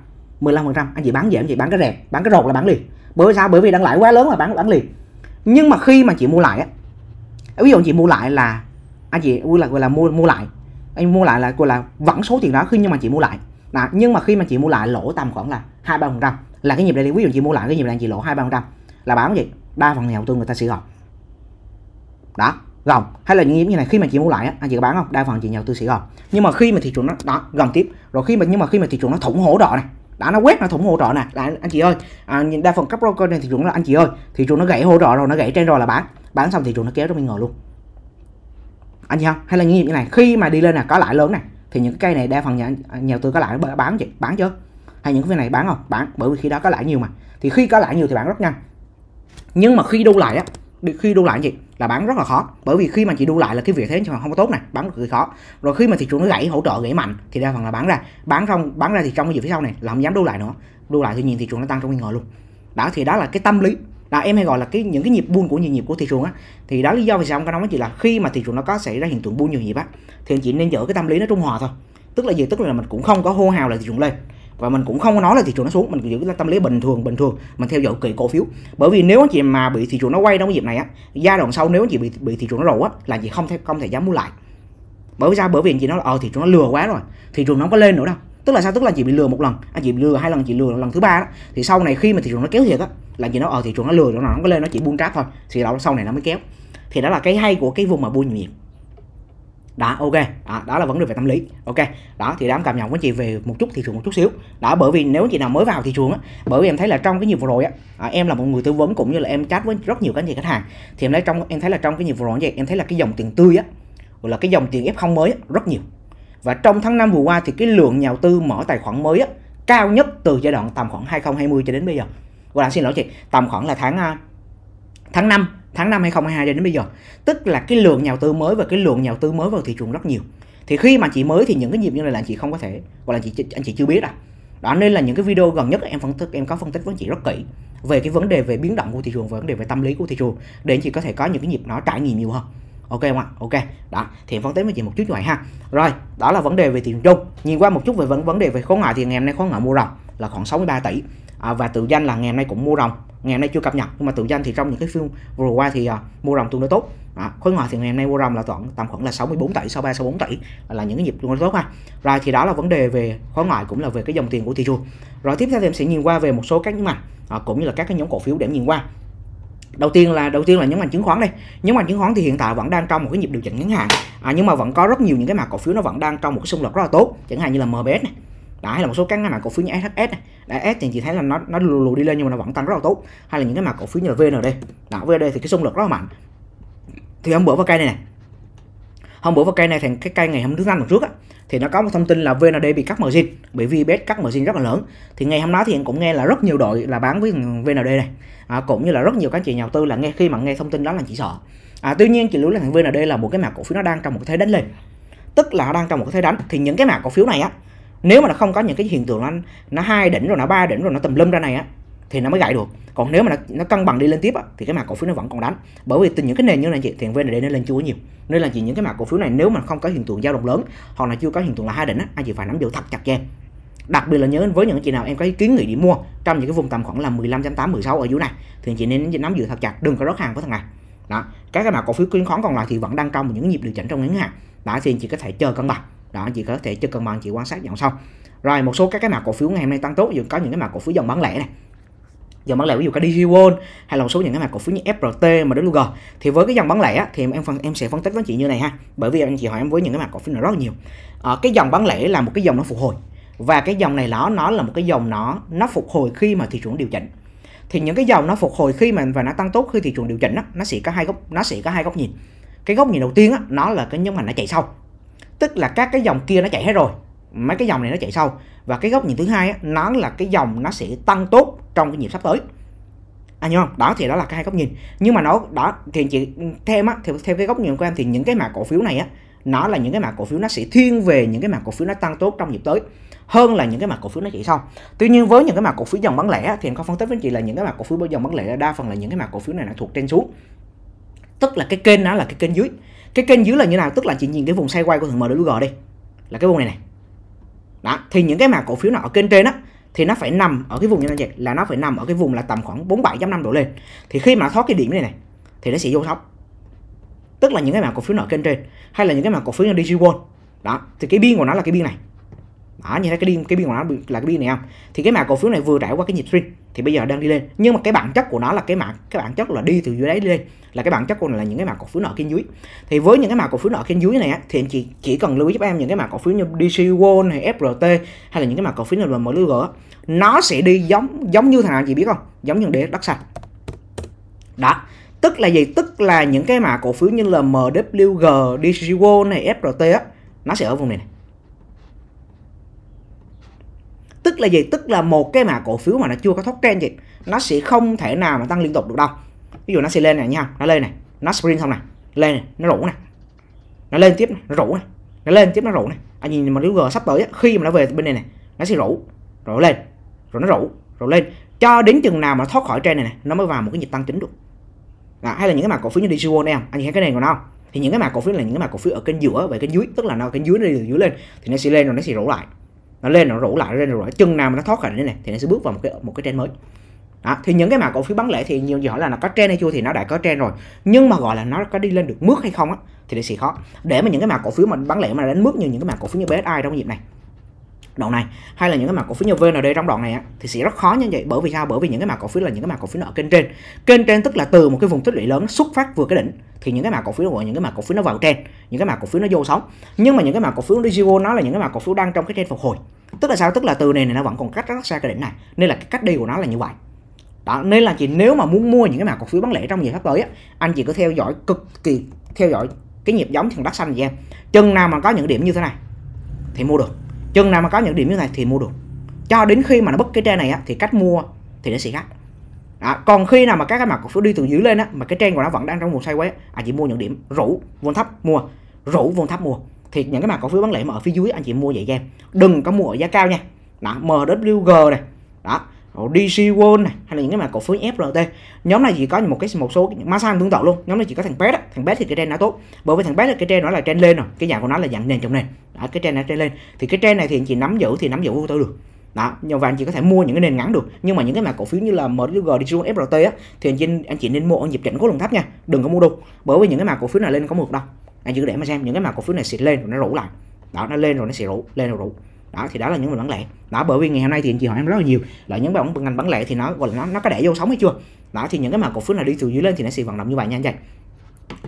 15 phần trăm anh chị bán dễ anh chị bán cái rẻ bán cái rột là bán liền bởi vì sao bởi vì đang lãi quá lớn là bán bán liền nhưng mà khi mà chị mua lại á ví dụ chị mua lại là anh chị gọi là gọi là mua mua lại anh mua lại là gọi là vẫn số tiền đó khi nhưng mà chị mua lại đó, nhưng mà khi mà chị mua lại lỗ tầm khoảng là hai ba phần trăm là cái nhịp này ví dụ chị mua lại cái nhịp này chị lỗ hai ba phần trăm là bán gì đa phần nhà đầu tư người ta sẽ gọt đó gồng hay là những điểm như này khi mà chị mua lại á, anh chị có bán không đa phần chị nhà đầu tư sẽ gồng nhưng mà khi mà thị trường nó đó gồng tiếp rồi khi mà nhưng mà khi mà thị trường nó thủng hỗ trợ này đã nó quét nó thủng hỗ trợ nè là anh chị ơi à, đa phần cấp broker này thị trường là anh chị ơi thị trường nó gãy hỗ trợ rồi nó gãy trên rồi là bán bán xong thị trường nó kéo trong ngờ luôn anh chị không hay là những như này khi mà đi lên là có lãi lớn này thì những cái cây này đa phần nhà nhà đầu tư có lãi bán chị bán chưa hay những cái này bán không bán bởi vì khi đó có lãi nhiều mà thì khi có lãi nhiều thì bán rất nhanh nhưng mà khi đu lại á khi đu lại gì là bán rất là khó bởi vì khi mà chị đu lại là cái việc thế mà không có tốt này bán cực kỳ khó rồi khi mà thị trường nó gãy hỗ trợ gãy mạnh thì đa phần là bán ra bán không bán ra thì trong cái gì phía sau này là không dám đu lại nữa đu lại thì nhìn thị trường nó tăng trong nghi ngờ luôn đó thì đó là cái tâm lý là em hay gọi là cái những cái nhịp buôn của nhịp nhịp của thị trường á thì đó lý do vì sao ông có nói với chị là khi mà thị trường nó có xảy ra hiện tượng buôn nhiều nhịp á thì chị nên giữ cái tâm lý nó trung hòa thôi tức là gì tức là mình cũng không có hô hào là thị trường lên và mình cũng không có nói là thị trường nó xuống mình giữ tâm lý bình thường bình thường mình theo dõi kỳ cổ phiếu bởi vì nếu anh chị mà bị thị trường nó quay trong dịp này á giai đoạn sau nếu anh chị bị bị thị trường nó rầu á là chị không thể không thể dám mua lại bởi vì sao bởi vì anh chị nói là ờ thị trường nó lừa quá rồi thị trường nó không có lên nữa đâu tức là sao tức là chị bị lừa một lần anh chị bị lừa hai lần chị lừa lần thứ ba đó thì sau này khi mà thị trường nó kéo thiệt á là chị nói ờ thị trường nó lừa rồi nó không có lên nó chỉ buông tráp thôi thì đâu sau này nó mới kéo thì đó là cái hay của cái vùng mà buông nhiều đã ok đó, đó là vấn đề về tâm lý ok đó thì đám cảm nhận của chị về một chút thị trường một chút xíu đó bởi vì nếu chị nào mới vào thị trường á bởi vì em thấy là trong cái nhiệm vụ rồi á à, em là một người tư vấn cũng như là em chat với rất nhiều các chị khách hàng thì em thấy trong em thấy là trong cái nhiệm vụ rồi vậy em thấy là cái dòng tiền tươi á là cái dòng tiền F0 mới á, rất nhiều và trong tháng 5 vừa qua thì cái lượng nhà đầu tư mở tài khoản mới á, cao nhất từ giai đoạn tầm khoảng 2020 cho đến bây giờ. Gọi là xin lỗi chị, tầm khoảng là tháng à, tháng 5 tháng 5 2022 đến, đến bây giờ tức là cái lượng nhà đầu tư mới và cái lượng nhà đầu tư mới vào thị trường rất nhiều thì khi mà chị mới thì những cái nhịp như này là anh chị không có thể hoặc là chị anh chị chưa biết à đó nên là những cái video gần nhất em phân tích em có phân tích với chị rất kỹ về cái vấn đề về biến động của thị trường và vấn đề về tâm lý của thị trường để anh chị có thể có những cái nhịp nó trải nghiệm nhiều hơn ok không ạ ok đó thì em phân tích với chị một chút như vậy ha rồi đó là vấn đề về thị trường chung nhìn qua một chút về vấn vấn đề về khối ngoại thì ngày hôm nay khối ngoại mua rồng là khoảng 63 tỷ à, và tự danh là ngày hôm nay cũng mua rồng ngày hôm nay chưa cập nhật nhưng mà tự danh thì trong những cái phiên vừa qua thì à, mua rồng tương đối tốt à, khối ngoại thì ngày hôm nay mua rồng là tổng tầm khoảng là 64 tỷ sau 64 tỷ là những cái nhịp tương đối tốt ha rồi thì đó là vấn đề về khối ngoại cũng là về cái dòng tiền của thị trường rồi tiếp theo thì em sẽ nhìn qua về một số các nhóm ngành à, cũng như là các cái nhóm cổ phiếu để em nhìn qua đầu tiên là đầu tiên là nhóm ngành chứng khoán đây nhóm ngành chứng khoán thì hiện tại vẫn đang trong một cái nhịp điều chỉnh ngắn hạn à, nhưng mà vẫn có rất nhiều những cái mặt cổ phiếu nó vẫn đang trong một cái xung lực rất là tốt chẳng hạn như là MBS này đấy là một số các cái mã cổ phiếu như SHS này đấy, S thì chị thấy là nó nó lù lù đi lên nhưng mà nó vẫn tăng rất là tốt hay là những cái mã cổ phiếu như là VND đó VND thì cái xung lực rất là mạnh thì hôm bữa vào cây này này, hôm bữa vào cây này thành cái cây ngày hôm thứ năm tuần trước á thì nó có một thông tin là VND bị cắt margin bị VBS cắt margin rất là lớn thì ngày hôm đó thì em cũng nghe là rất nhiều đội là bán với VND này à, cũng như là rất nhiều các chị nhà đầu tư là nghe khi mà nghe thông tin đó là chị sợ à, tuy nhiên chị lưu là thằng VND là một cái mã cổ phiếu nó đang trong một cái thế đánh lên tức là nó đang trong một cái thế đánh thì những cái mã cổ phiếu này á nếu mà nó không có những cái hiện tượng nó nó hai đỉnh rồi nó ba đỉnh rồi nó tùm lum ra này á thì nó mới gãy được còn nếu mà nó, nó cân bằng đi lên tiếp á, thì cái mặt cổ phiếu nó vẫn còn đánh bởi vì từ những cái nền như này chị thì VND nó lên chưa nhiều nên là chị những cái mặt cổ phiếu này nếu mà không có hiện tượng giao động lớn hoặc là chưa có hiện tượng là hai đỉnh á, anh chị phải nắm giữ thật chặt chẽ đặc biệt là nhớ với những chị nào em có kiến nghị đi mua trong những cái vùng tầm khoảng là 15.8 16 ở dưới này thì chị nên nắm giữ thật chặt đừng có rớt hàng với thằng này đó các cái mặt cổ phiếu khuyến khoán còn lại thì vẫn đang trong những nhịp điều chỉnh trong ngắn hạn đã thì chị có thể chờ cân bằng đó chị có thể chưa cần bằng chị quan sát dòng sau rồi một số các cái mặt cổ phiếu ngày hôm nay tăng tốt dù có những cái mặt cổ phiếu dòng bán lẻ này dòng bán lẻ ví dụ cả DigiWorld hay là một số những cái mặt cổ phiếu như FRT mà đến Luger thì với cái dòng bán lẻ á thì em phân em sẽ phân tích với chị như này ha bởi vì anh chị hỏi em với những cái mặt cổ phiếu này rất là nhiều ở ờ, cái dòng bán lẻ là một cái dòng nó phục hồi và cái dòng này nó nó là một cái dòng nó nó phục hồi khi mà thị trường điều chỉnh thì những cái dòng nó phục hồi khi mà và nó tăng tốt khi thị trường điều chỉnh đó, nó sẽ có hai góc nó sẽ có hai góc nhìn cái góc nhìn đầu tiên á, nó là cái nhóm ngành nó chạy sau tức là các cái dòng kia nó chạy hết rồi mấy cái dòng này nó chạy sau và cái góc nhìn thứ hai nó là cái dòng nó sẽ tăng tốt trong cái nhịp sắp tới anh à, hiểu không đó thì đó là cái hai góc nhìn nhưng mà nó đó thì chị thêm á theo, theo cái góc nhìn của em thì những cái mã cổ phiếu này á nó là những cái mã cổ phiếu nó sẽ thiên về những cái mã cổ phiếu nó tăng tốt trong nhịp tới hơn là những cái mã cổ phiếu nó chạy sau tuy nhiên với những cái mã cổ phiếu dòng bán lẻ thì em có phân tích với chị là những cái mã cổ phiếu dòng bán lẻ đa phần là những cái mã cổ phiếu này nó thuộc trên xuống tức là cái kênh nó là cái kênh dưới cái kênh dưới là như nào tức là chị nhìn cái vùng sideways của thằng MWG đi là cái vùng này này đó thì những cái mà cổ phiếu nào ở kênh trên á thì nó phải nằm ở cái vùng như này là nó phải nằm ở cái vùng là tầm khoảng 47.5 độ lên thì khi mà thoát cái điểm này này thì nó sẽ vô sóng tức là những cái mà cổ phiếu nào ở kênh trên hay là những cái mà cổ phiếu như DG World đó thì cái biên của nó là cái biên này đó nhìn thấy cái biên cái biên của nó là cái biên này không thì cái mã cổ phiếu này vừa trải qua cái nhịp swing thì bây giờ đang đi lên nhưng mà cái bản chất của nó là cái mã cái bản chất là đi từ dưới đáy lên là cái bản chất của nó là những cái mã cổ phiếu nợ trên dưới thì với những cái mã cổ phiếu nợ trên dưới này thì anh chị chỉ cần lưu ý giúp em những cái mã cổ phiếu như DC Wall hay FRT hay là những cái mã cổ phiếu như MLG nó sẽ đi giống giống như thằng nào chị biết không giống như đế đất sạch đó tức là gì tức là những cái mã cổ phiếu như là MWG, DCG này, FRT á nó sẽ ở vùng này, này tức là gì tức là một cái mã cổ phiếu mà nó chưa có thoát trend gì nó sẽ không thể nào mà tăng liên tục được đâu ví dụ nó sẽ lên này nha nó lên này nó sprint xong này lên này, nó rủ này nó lên tiếp nó rủ này nó lên tiếp nó rủ này anh à, nhìn mà Google sắp tới khi mà nó về bên này này nó sẽ rủ rồi lên rồi nó rủ rồi lên cho đến chừng nào mà thoát khỏi trend này này nó mới vào một cái nhịp tăng chính được đó, hay là những cái mã cổ phiếu như Digimon em anh nhìn cái này còn không thì những cái mã cổ phiếu là những cái mã cổ phiếu ở kênh giữa về kênh dưới tức là nó kênh dưới nó từ dưới lên thì nó sẽ lên rồi nó sẽ rủ lại nó lên nó rủ lại lên rồi chân nào mà nó thoát khỏi như này thì nó sẽ bước vào một cái một cái trend mới đó, thì những cái mà cổ phiếu bán lẻ thì nhiều gì hỏi là nó có trend hay chưa thì nó đã có trend rồi nhưng mà gọi là nó có đi lên được mức hay không á thì nó sẽ khó để mà những cái mà cổ phiếu mà bán lẻ mà đánh mức như những cái mà cổ phiếu như BSI trong dịp này đoạn này hay là những cái mã cổ phiếu như VND trong đoạn này á, thì sẽ rất khó như vậy bởi vì sao bởi vì những cái mã cổ phiếu là những cái mã cổ phiếu nó ở kênh trên kênh trên tức là từ một cái vùng tích lũy lớn xuất phát vừa cái đỉnh thì những cái mã cổ phiếu gọi những cái mã cổ phiếu nó vào trên những cái mã cổ phiếu nó vô sóng nhưng mà những cái mã cổ phiếu nó nó là những cái mã cổ phiếu đang trong cái trên phục hồi tức là sao tức là từ này, này nó vẫn còn cách rất xa cái đỉnh này nên là cái cách đi của nó là như vậy đó nên là chị nếu mà muốn mua những cái mã cổ phiếu bán lẻ trong thời sắp tới á, anh chị cứ theo dõi cực kỳ theo dõi cái nhịp giống thằng đất xanh gì em chân nào mà có những điểm như thế này thì mua được chừng nào mà có những điểm như này thì mua được cho đến khi mà nó bứt cái tre này á, thì cách mua thì nó sẽ khác đó. còn khi nào mà các cái mặt cổ phiếu đi từ dưới lên á, mà cái trend của nó vẫn đang trong vùng sideways anh chị mua những điểm rủ vùng thấp mua rủ vùng thấp mua thì những cái mặt cổ phiếu bán lẻ mà ở phía dưới anh chị mua vậy cho em đừng có mua ở giá cao nha đó, MWG này đó DC World này hay là những cái mà cổ phiếu FLT nhóm này chỉ có một cái một số ma sang tương tự luôn nhóm này chỉ có thằng bé đó thằng bé thì cái trend nó tốt bởi vì thằng bé là cái trend nó là trend lên rồi cái dạng của nó là dạng nền trong nền đó, cái trend nó trend lên thì cái trend này thì anh chị nắm giữ thì nắm giữ vô tư được đó nhiều và chỉ có thể mua những cái nền ngắn được nhưng mà những cái mà cổ phiếu như là MLG, DJU, FLT á thì anh chị anh chị nên mua ở nhịp chỉnh có lượng thấp nha đừng có mua đâu bởi vì những cái mà cổ phiếu này lên không được đâu anh chị cứ để mà xem những cái mà cổ phiếu này xịt lên rồi nó rủ lại đó nó lên rồi nó sẽ rủ lên rồi rủ đó thì đó là những ngành bán lẻ đó bởi vì ngày hôm nay thì anh chị hỏi em rất là nhiều là những bản ngành bán lẻ thì nó gọi là nó nó có để vô sống hay chưa đó thì những cái mà cổ phiếu nào đi từ dưới lên thì nó sẽ vận động như vậy nha anh chị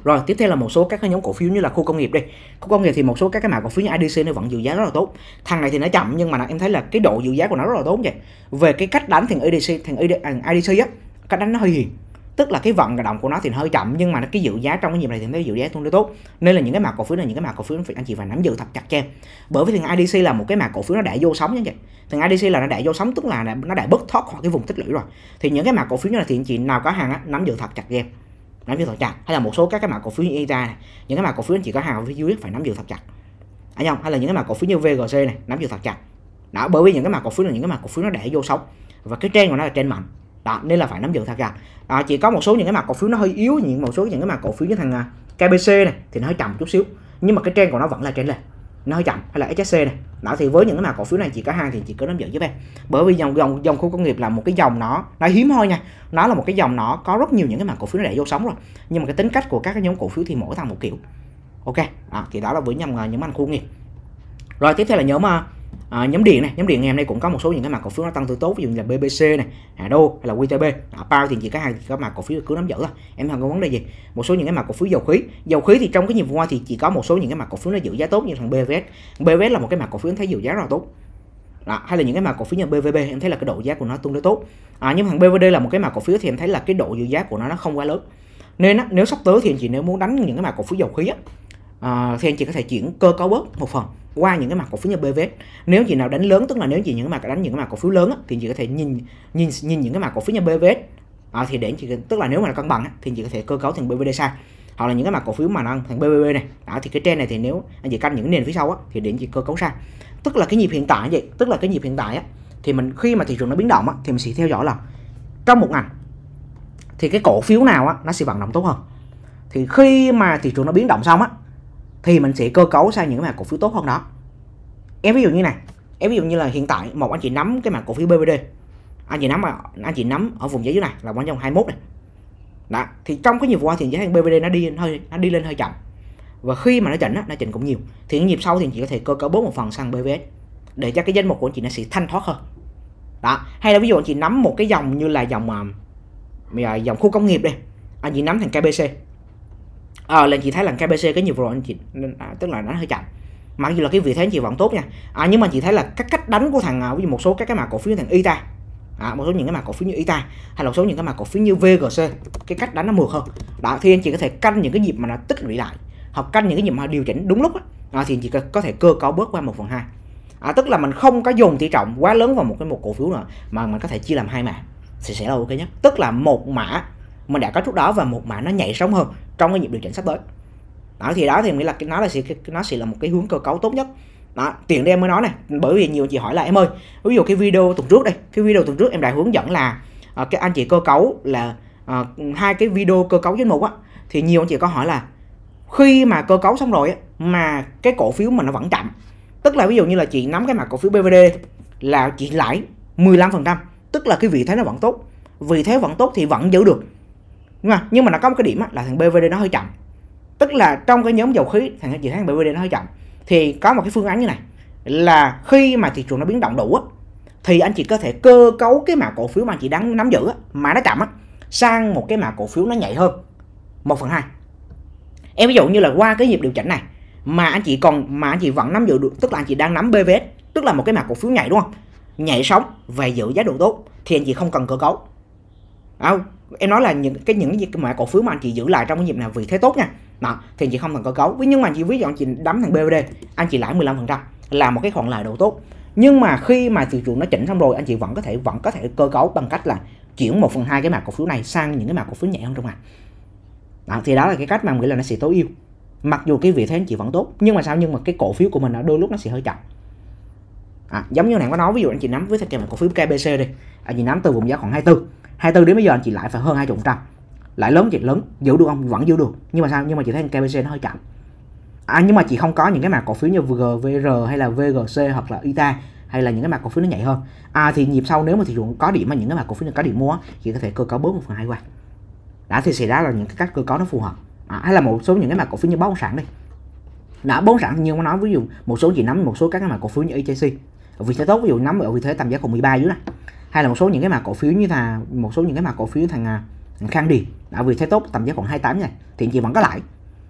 rồi tiếp theo là một số các cái nhóm cổ phiếu như là khu công nghiệp đi khu công nghiệp thì một số các cái mã cổ phiếu như IDC nó vẫn giữ giá rất là tốt thằng này thì nó chậm nhưng mà em thấy là cái độ giữ giá của nó rất là tốt vậy về cái cách đánh thì IDC à, thằng IDC á cách đánh nó hơi hiền tức là cái vận động của nó thì nó hơi chậm nhưng mà nó cái dự giá trong cái nhịp này thì nó dự giá tương đối tốt nên là những cái mã cổ phiếu là những cái mã cổ phiếu phải anh chị phải nắm giữ thật chặt cho em bởi vì thằng IDC là một cái mã cổ phiếu nó đã vô sóng như vậy thằng IDC là nó đã vô sóng tức là nó đã bớt thoát khỏi cái vùng tích lũy rồi thì những cái mã cổ phiếu như là thì anh chị nào có hàng á, nắm giữ thật chặt cho em nắm giữ thật chặt hay là một số các cái mã cổ phiếu như ITA này những cái mã cổ phiếu anh chị có hàng ở phía dưới phải nắm giữ thật chặt anh không hay là những cái mã cổ phiếu như VGC này nắm giữ thật chặt đó bởi vì những cái mã cổ phiếu là những cái mã cổ phiếu nó đã vô sóng và cái trên của nó là trên mạnh đó nên là phải nắm giữ thật chặt à, chỉ có một số những cái mặt cổ phiếu nó hơi yếu những một số những cái mặt cổ phiếu như thằng à, KBC này thì nó hơi chậm chút xíu nhưng mà cái trend của nó vẫn là trên lên nó hơi chậm hay là HSC này đó thì với những cái mã cổ phiếu này chỉ có hai thì chỉ có nắm giữ giúp em bởi vì dòng dòng dòng khu công nghiệp là một cái dòng nó nó hiếm thôi nha nó là một cái dòng nó có rất nhiều những cái mã cổ phiếu nó để vô sống rồi nhưng mà cái tính cách của các cái nhóm cổ phiếu thì mỗi thằng một kiểu ok à, thì đó là với nhầm nhóm à, ngành khu công nghiệp rồi tiếp theo là nhóm à, à, nhóm điện này nhóm điện ngày hôm nay cũng có một số những cái mặt cổ phiếu nó tăng tương tốt ví dụ như là BBC này Hà Đô hay là WTB, à, bao thì chỉ cái hàng các mặt cổ phiếu cứ nắm giữ thôi em không có vấn đề gì một số những cái mặt cổ phiếu dầu khí dầu khí thì trong cái nhiệm vụ qua thì chỉ có một số những cái mặt cổ phiếu nó giữ giá tốt như thằng BVS BVS là một cái mặt cổ phiếu thấy giữ giá rất là tốt đó, hay là những cái mặt cổ phiếu như BVB em thấy là cái độ giá của nó tương đối tốt à, nhưng thằng BVD là một cái mặt cổ phiếu thì em thấy là cái độ giữ giá của nó nó không quá lớn nên á, nếu sắp tới thì anh chị nếu muốn đánh những cái mặt cổ phiếu dầu khí á, Ờ, thì anh chị có thể chuyển cơ cấu bớt một phần qua những cái mặt cổ phiếu như BVS nếu chị nào đánh lớn tức là nếu chị những cái mặt đánh những cái mặt cổ phiếu lớn thì chị có thể nhìn nhìn nhìn những cái mặt cổ phiếu như BVS à, ờ, thì để chị tức là nếu mà nó cân bằng thì chị có thể cơ cấu thành BVD sai hoặc là những cái mặt cổ phiếu mà nó thành BBB này đó thì cái trend này thì nếu anh chị canh những nền phía sau á, thì để chị cơ cấu sai tức là cái nhịp hiện tại vậy tức là cái nhịp hiện tại á, thì mình khi mà thị trường nó biến động á, thì mình sẽ theo dõi là trong một ngành thì cái cổ phiếu nào á, nó sẽ vận động tốt hơn thì khi mà thị trường nó biến động xong á thì mình sẽ cơ cấu sang những mã cổ phiếu tốt hơn đó em ví dụ như này em ví dụ như là hiện tại một anh chị nắm cái mã cổ phiếu BBD anh chị nắm mà anh chị nắm ở vùng giá dưới này là quanh trong 21 này đó thì trong cái nhiệm vụ thì giá BBD nó đi hơi nó đi lên hơi chậm và khi mà nó chỉnh nó chỉnh cũng nhiều thì những nhịp sau thì chị có thể cơ cấu bốn một phần sang BVS để cho cái danh mục của anh chị nó sẽ thanh thoát hơn đó hay là ví dụ anh chị nắm một cái dòng như là dòng à, dòng khu công nghiệp đi anh chị nắm thành KBC à, là chị thấy là kbc cái nhiều rồi anh chị à, tức là nó hơi chậm mặc dù là cái vị thế anh chị vẫn tốt nha à, nhưng mà chị thấy là các cách đánh của thằng à, ví dụ một số các cái mã cổ phiếu thằng ITA à, một số những cái mã cổ phiếu như ITA hay là một số những cái mã cổ phiếu như VGC cái cách đánh nó mượt hơn đó thì anh chị có thể canh những cái nhịp mà nó tích lũy lại hoặc canh những cái nhịp mà điều chỉnh đúng lúc đó, thì anh chị có, thể cơ cấu bớt qua một phần hai à, tức là mình không có dùng tỷ trọng quá lớn vào một cái một cổ phiếu nào mà mình có thể chia làm hai mã thì sẽ là ok nhất tức là một mã mình đã có trước đó và một mã nó nhảy sống hơn trong cái nhịp điều chỉnh sắp tới đó thì đó thì nghĩ là cái nó là sẽ nó sẽ là một cái hướng cơ cấu tốt nhất đó tiền đây em mới nói này bởi vì nhiều chị hỏi là em ơi ví dụ cái video tuần trước đây cái video tuần trước em đã hướng dẫn là uh, cái anh chị cơ cấu là uh, hai cái video cơ cấu danh mục á thì nhiều anh chị có hỏi là khi mà cơ cấu xong rồi mà cái cổ phiếu mà nó vẫn chậm tức là ví dụ như là chị nắm cái mặt cổ phiếu BVD là chị lãi 15% tức là cái vị thế nó vẫn tốt vị thế vẫn tốt thì vẫn giữ được nhưng mà nhưng mà nó có một cái điểm là thằng BVD nó hơi chậm tức là trong cái nhóm dầu khí thằng dự án BVD nó hơi chậm thì có một cái phương án như này là khi mà thị trường nó biến động đủ á, thì anh chị có thể cơ cấu cái mã cổ phiếu mà anh chị đang nắm giữ mà nó chậm á, sang một cái mã cổ phiếu nó nhạy hơn một phần hai em ví dụ như là qua cái nhịp điều chỉnh này mà anh chị còn mà anh chị vẫn nắm giữ được tức là anh chị đang nắm BVS tức là một cái mã cổ phiếu nhạy đúng không nhạy sóng và giữ giá độ tốt thì anh chị không cần cơ cấu không em nói là những cái những cái mã cổ phiếu mà anh chị giữ lại trong cái dịp nào vì thế tốt nha đó, thì chị không cần cơ cấu nhưng mà chị ví dụ anh chị đắm thằng BOD anh chị lãi 15% là một cái khoản lời đủ tốt nhưng mà khi mà thị trường nó chỉnh xong rồi anh chị vẫn có thể vẫn có thể cơ cấu bằng cách là chuyển 1 phần hai cái mã cổ phiếu này sang những cái mã cổ phiếu nhẹ hơn trong ngày thì đó là cái cách mà mình nghĩ là nó sẽ tối ưu mặc dù cái vị thế anh chị vẫn tốt nhưng mà sao nhưng mà cái cổ phiếu của mình ở đôi lúc nó sẽ hơi chậm à, giống như này có nói ví dụ anh chị nắm với thằng kèm cổ phiếu KBC đi anh à, chị nắm từ vùng giá khoảng 24 24 đến bây giờ anh chị lãi phải hơn 20 trăm lãi lớn chị lớn giữ được không vẫn giữ được nhưng mà sao nhưng mà chị thấy KBC nó hơi chậm à, nhưng mà chị không có những cái mã cổ phiếu như VGVR hay là VGC hoặc là ITA hay là những cái mã cổ phiếu nó nhạy hơn à thì nhịp sau nếu mà thị trường có điểm mà những cái mã cổ phiếu có điểm mua chị có thể cơ cấu bớt một phần hai qua đã thì xảy ra là những cái cách cơ cấu nó phù hợp à, hay là một số những cái mã cổ phiếu như bất động sản đi đã bốn sản như nó nói ví dụ một số chị nắm một số các cái mã cổ phiếu như EJC ở vị thế tốt ví dụ nắm ở vị thế tầm giá còn 13 dưới này hay là một số những cái mã cổ phiếu như là một số những cái mã cổ phiếu thằng à, thằng khang đi đã à, vì thấy tốt tầm giá còn 28 này thì chị vẫn có lãi.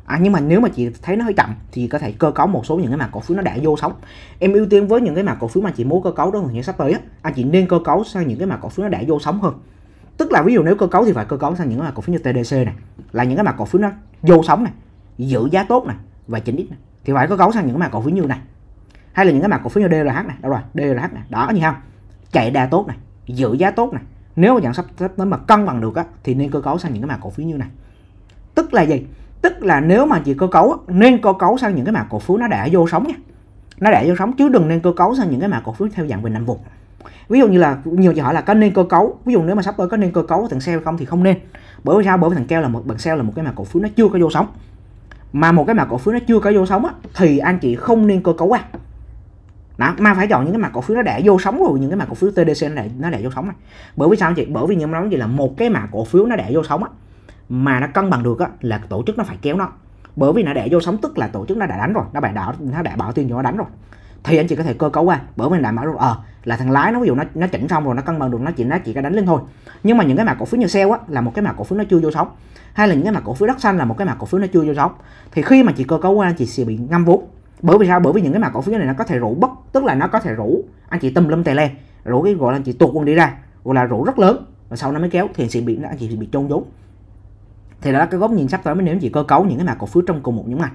à, nhưng mà nếu mà chị thấy nó hơi chậm thì có thể cơ cấu một số những cái mã cổ phiếu nó đã vô sóng em ưu tiên với những cái mã cổ phiếu mà chị muốn cơ cấu đó là những sắp tới á anh à, chị nên cơ cấu sang những cái mã cổ phiếu nó đã vô sóng hơn tức là ví dụ nếu cơ cấu thì phải cơ cấu sang những cái mã cổ phiếu như TDC này là những cái mã cổ phiếu nó vô sóng này giữ giá tốt này và chỉnh ít này thì phải cơ cấu sang những cái mã cổ phiếu như này hay là những cái mã cổ phiếu như DRH này đâu rồi DRH này đó như không chạy đa tốt này giữ giá tốt này nếu mà dạng sắp sắp tới mà cân bằng được á, thì nên cơ cấu sang những cái mã cổ phiếu như này tức là gì tức là nếu mà chị cơ cấu nên cơ cấu sang những cái mã cổ phiếu nó đã vô sóng nha nó đã vô sóng chứ đừng nên cơ cấu sang những cái mã cổ phiếu theo dạng về năm vùng ví dụ như là nhiều chị hỏi là có nên cơ cấu ví dụ nếu mà sắp tới có nên cơ cấu thằng sale không thì không nên bởi vì sao bởi vì thằng keo là một bằng sale là một cái mã cổ phiếu nó chưa có vô sóng mà một cái mã cổ phiếu nó chưa có vô sóng á, thì anh chị không nên cơ cấu qua à đó mà phải chọn những cái mặt cổ phiếu nó đã vô sóng rồi những cái mặt cổ phiếu TDC nó đã, nó đã vô sóng rồi bởi vì sao chị bởi vì như em nói vậy là một cái mã cổ phiếu nó đã vô sóng á mà nó cân bằng được á là tổ chức nó phải kéo nó bởi vì nó đã vô sóng tức là tổ chức nó đã đánh rồi nó bạn đã nó đã bỏ tiền cho nó đánh rồi thì anh chị có thể cơ cấu qua bởi vì đã bảo rồi ờ à, là thằng lái nó ví dụ nó nó chỉnh xong rồi nó cân bằng được nó chỉ nó chỉ có đánh lên thôi nhưng mà những cái mã cổ phiếu như sale á là một cái mã cổ phiếu nó chưa vô sóng hay là những cái mã cổ phiếu đất xanh là một cái mã cổ phiếu nó chưa vô sóng thì khi mà chị cơ cấu qua chị sẽ bị ngâm vốn bởi vì sao bởi vì những cái mã cổ phiếu này nó có thể rủ bất tức là nó có thể rủ anh chị tâm lum tè le rủ cái gọi là anh chị tuột quân đi ra gọi là rủ rất lớn và sau nó mới kéo thì sẽ bị anh chị bị chôn vốn thì đó là cái góc nhìn sắp tới mới nếu chị cơ cấu những cái mã cổ phiếu trong cùng một nhóm ngành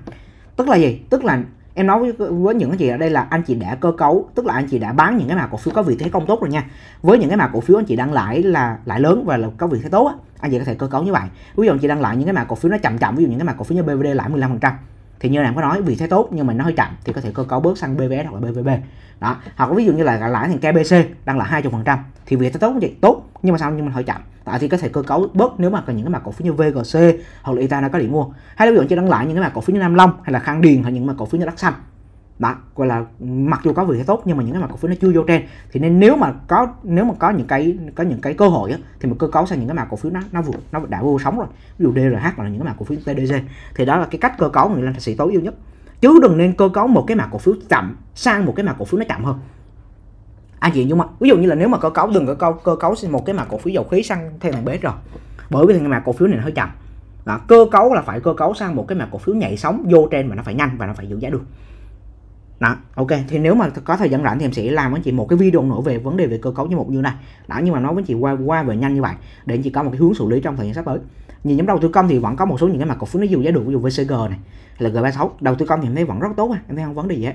tức là gì tức là em nói với, với những cái chị ở đây là anh chị đã cơ cấu tức là anh chị đã bán những cái mã cổ phiếu có vị thế công tốt rồi nha với những cái mã cổ phiếu anh chị đang lãi là lãi lớn và là có vị thế tốt á anh chị có thể cơ cấu như vậy ví dụ anh chị đang lãi những cái mã cổ phiếu nó chậm chậm ví dụ những cái mã cổ phiếu như BVD lãi 15% thì như làm có nói vì thế tốt nhưng mà nó hơi chậm thì có thể cơ cấu bớt sang BVS hoặc là BVB đó hoặc ví dụ như là lãi thằng KBC đang là 20 phần trăm thì vì thế tốt vậy tốt nhưng mà sao nhưng mà hơi chậm tại thì có thể cơ cấu bớt nếu mà có những cái mặt cổ phiếu như VGC hoặc là Ita nó có điểm mua hay là ví dụ như đang lại những cái mặt cổ phiếu như Nam Long hay là Khang Điền hay những mặt cổ phiếu như Đắc Xanh mặc gọi là mặc dù có vị thế tốt nhưng mà những cái mã cổ phiếu nó chưa vô trên thì nên nếu mà có nếu mà có những cái có những cái cơ hội á, thì mình cơ cấu sang những cái mã cổ phiếu nó nó vượt nó đã vô sóng rồi ví dụ DRH hoặc là những cái mã cổ phiếu TDG thì đó là cái cách cơ cấu người là sĩ tối ưu nhất chứ đừng nên cơ cấu một cái mã cổ phiếu chậm sang một cái mã cổ phiếu nó chậm hơn anh à, chị nhưng mà ví dụ như là nếu mà cơ cấu đừng cơ cấu cơ cấu một cái mã cổ phiếu dầu khí sang theo thằng bế rồi bởi vì thằng mã cổ phiếu này nó hơi chậm đó, cơ cấu là phải cơ cấu sang một cái mã cổ phiếu nhảy sóng vô trên mà nó phải nhanh và nó phải giữ giá được đó ok thì nếu mà có thời gian rảnh thì em sẽ làm với chị một cái video nữa về vấn đề về cơ cấu như một như này đó nhưng mà nói với chị qua qua về nhanh như vậy để chị có một cái hướng xử lý trong thời gian sắp tới nhìn nhóm đầu tư công thì vẫn có một số những cái mặt cổ phiếu nó dù giá đủ dù VCG này là G36 đầu tư công thì em thấy vẫn rất tốt à em thấy không vấn đề gì hết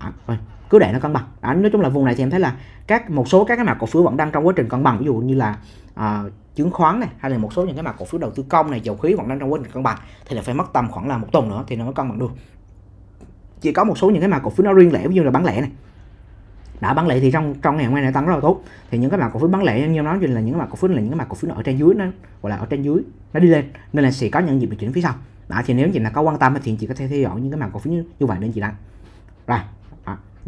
đó, rồi cứ để nó cân bằng đó, nói chung là vùng này thì em thấy là các một số các cái mặt cổ phiếu vẫn đang trong quá trình cân bằng ví dụ như là à, chứng khoán này hay là một số những cái mặt cổ phiếu đầu tư công này dầu khí vẫn đang trong quá trình cân bằng thì là phải mất tầm khoảng là một tuần nữa thì nó mới cân bằng được chỉ có một số những cái mã cổ phiếu nó riêng lẻ ví dụ là bán lẻ này đã bán lẻ thì trong trong ngày hôm nay nó tăng rất là tốt thì những cái mã cổ phiếu bán lẻ như nói là những cái mã cổ phiếu là những cái mã cổ phiếu ở trên dưới nó gọi là ở trên dưới nó đi lên nên là sẽ có những dịp điều chỉnh phía sau đó thì nếu chị nào có quan tâm thì chị có thể theo dõi những cái mã cổ phiếu như, vậy nên chị đăng rồi đó.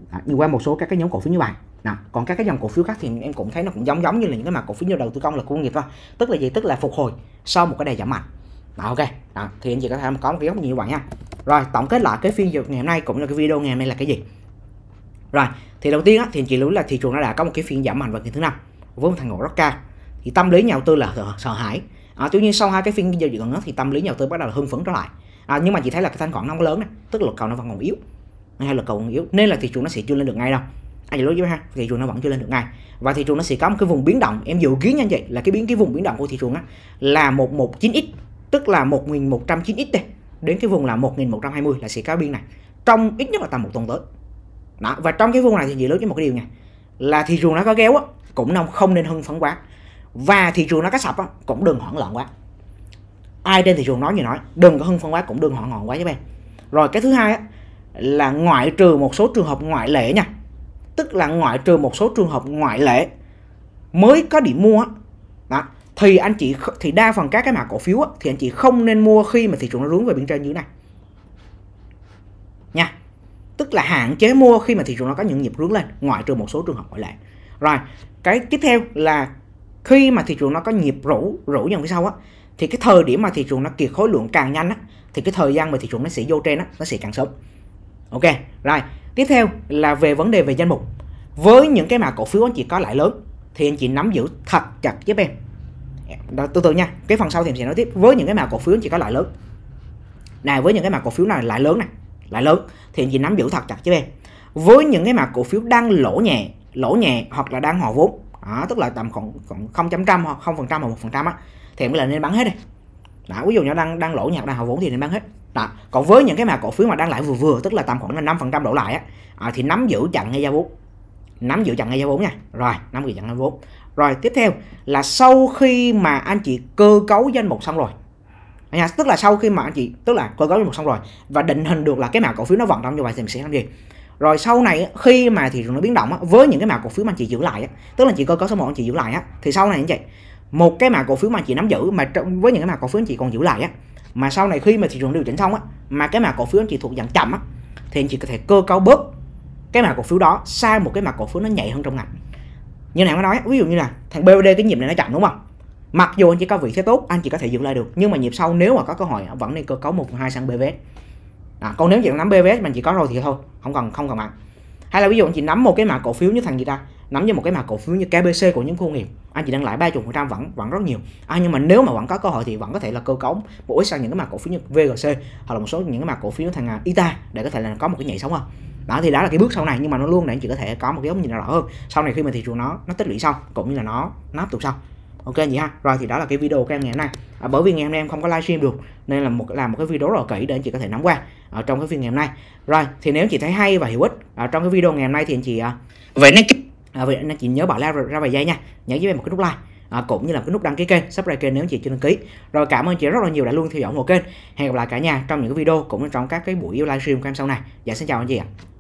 Đó. qua một số các cái nhóm cổ phiếu như vậy nào còn các cái dòng cổ phiếu khác thì em cũng thấy nó cũng giống giống như là những cái mã cổ phiếu như đầu tư công là công nghiệp thôi tức là gì tức là phục hồi sau một cái đề giảm mạnh đó, ok đó, thì anh chị có thể có một cái góc nhìn như vậy nha rồi tổng kết lại cái phiên giao dịch ngày hôm nay cũng là cái video ngày hôm nay là cái gì rồi thì đầu tiên á, thì anh chị lưu là thị trường nó đã có một cái phiên giảm mạnh vào ngày thứ năm với một thằng ngộ rất cao thì tâm lý nhà đầu tư là sợ hãi à, tuy nhiên sau hai cái phiên giao dịch gần đó thì tâm lý nhà đầu tư bắt đầu là hưng phấn trở lại à, nhưng mà chị thấy là cái thanh khoản nó không lớn này, tức là lực cầu nó vẫn còn yếu hay lực cầu còn yếu nên là thị trường nó sẽ chưa lên được ngay đâu anh chị lưu ý ha thị trường nó vẫn chưa lên được ngay và thị trường nó sẽ có một cái vùng biến động em dự kiến nha anh chị là cái biến cái vùng biến động của thị trường á là chín x tức là 1.109 x đây đến cái vùng là 1.120 là sẽ cao biên này trong ít nhất là tầm một tuần tới đó và trong cái vùng này thì chị lớn ý một cái điều nha là thị trường nó có kéo á cũng không nên hưng phấn quá và thị trường nó có sập á cũng đừng hoảng loạn quá ai trên thị trường nói gì nói đừng có hưng phấn quá cũng đừng hoảng loạn quá với bạn rồi cái thứ hai á là ngoại trừ một số trường hợp ngoại lệ nha tức là ngoại trừ một số trường hợp ngoại lệ mới có điểm mua đó thì anh chị thì đa phần các cái mã cổ phiếu á, thì anh chị không nên mua khi mà thị trường nó hướng về bên trên như thế này nha tức là hạn chế mua khi mà thị trường nó có những nhịp hướng lên ngoại trừ một số trường hợp ngoại lệ rồi cái tiếp theo là khi mà thị trường nó có nhịp rũ rũ dần phía sau á thì cái thời điểm mà thị trường nó kiệt khối lượng càng nhanh á thì cái thời gian mà thị trường nó sẽ vô trên á nó sẽ càng sớm ok rồi tiếp theo là về vấn đề về danh mục với những cái mã cổ phiếu anh chị có lãi lớn thì anh chị nắm giữ thật chặt giúp em đó, tương tự nha cái phần sau thì mình sẽ nói tiếp với những cái mã cổ phiếu chỉ có lãi lớn này với những cái mã cổ phiếu này lãi lớn này lãi lớn thì chị nắm giữ thật chặt chứ em với những cái mã cổ phiếu đang lỗ nhẹ lỗ nhẹ hoặc là đang hòa vốn đó, tức là tầm khoảng, khoảng 0 trăm hoặc 0 phần trăm hoặc 1 phần trăm á thì mới là nên bán hết đây đó, ví dụ như đang đang lỗ nhẹ đang hòa vốn thì nên bán hết đó. còn với những cái mã cổ phiếu mà đang lãi vừa vừa tức là tầm khoảng là 5 phần trăm đổ lại á à, thì nắm giữ chặn ngay giao vốn nắm giữ chặn ngay giao vốn nha rồi nắm giữ chặn ngay vốn rồi tiếp theo là sau khi mà anh chị cơ cấu danh mục xong rồi nhà tức là sau khi mà anh chị tức là cơ cấu danh mục xong rồi và định hình được là cái mã cổ phiếu nó vận động như vậy thì mình sẽ làm gì rồi sau này khi mà thị trường nó biến động với những cái mã cổ phiếu mà anh chị giữ lại tức là chị cơ cấu số một anh chị giữ lại á, thì sau này như vậy một cái mã cổ phiếu mà anh chị nắm giữ mà với những cái mã cổ phiếu anh chị còn giữ lại á mà sau này khi mà thị trường điều chỉnh xong á mà cái mã cổ phiếu anh chị thuộc dạng chậm á thì anh chị có thể cơ cấu bớt cái mã cổ phiếu đó sang một cái mã cổ phiếu nó nhạy hơn trong ngành như nào nói ví dụ như là thằng BVD cái nhịp này nó chậm đúng không mặc dù anh chỉ có vị thế tốt anh chỉ có thể dựng lại được nhưng mà nhịp sau nếu mà có cơ hội vẫn nên cơ cấu một hai sang BVS à, còn nếu chị nắm BVS mình chỉ có rồi thì thôi không cần không cần bạn hay là ví dụ anh chị nắm một cái mã cổ phiếu như thằng gì ta nắm như một cái mã cổ phiếu như KBC của những khu nghiệp anh chị đang lãi ba chục phần trăm vẫn vẫn rất nhiều à, nhưng mà nếu mà vẫn có cơ hội thì vẫn có thể là cơ cấu một ít sang những cái mã cổ phiếu như VGC hoặc là một số những cái mã cổ phiếu như thằng à, Ita để có thể là có một cái nhảy sống hơn đó thì đó là cái bước sau này nhưng mà nó luôn để anh chị có thể có một cái góc nhìn nào rõ hơn sau này khi mà thị trường nó nó tích lũy xong cũng như là nó nó áp xong ok nhỉ ha rồi thì đó là cái video các em ngày hôm nay à, bởi vì ngày hôm nay em không có livestream được nên là một làm một cái video rất là kỹ để anh chị có thể nắm qua ở trong cái phiên ngày hôm nay rồi thì nếu chị thấy hay và hữu ích ở à, trong cái video ngày hôm nay thì anh chị à, vậy nên à, vậy anh chị nhớ bỏ like ra, ra vài giây nha nhớ giúp em một cái nút like À, cũng như là cái nút đăng ký kênh, subscribe kênh nếu anh chị chưa đăng ký. Rồi cảm ơn chị rất là nhiều đã luôn theo dõi một kênh. Hẹn gặp lại cả nhà trong những cái video cũng như trong các cái buổi livestream của em sau này. Dạ xin chào anh chị ạ.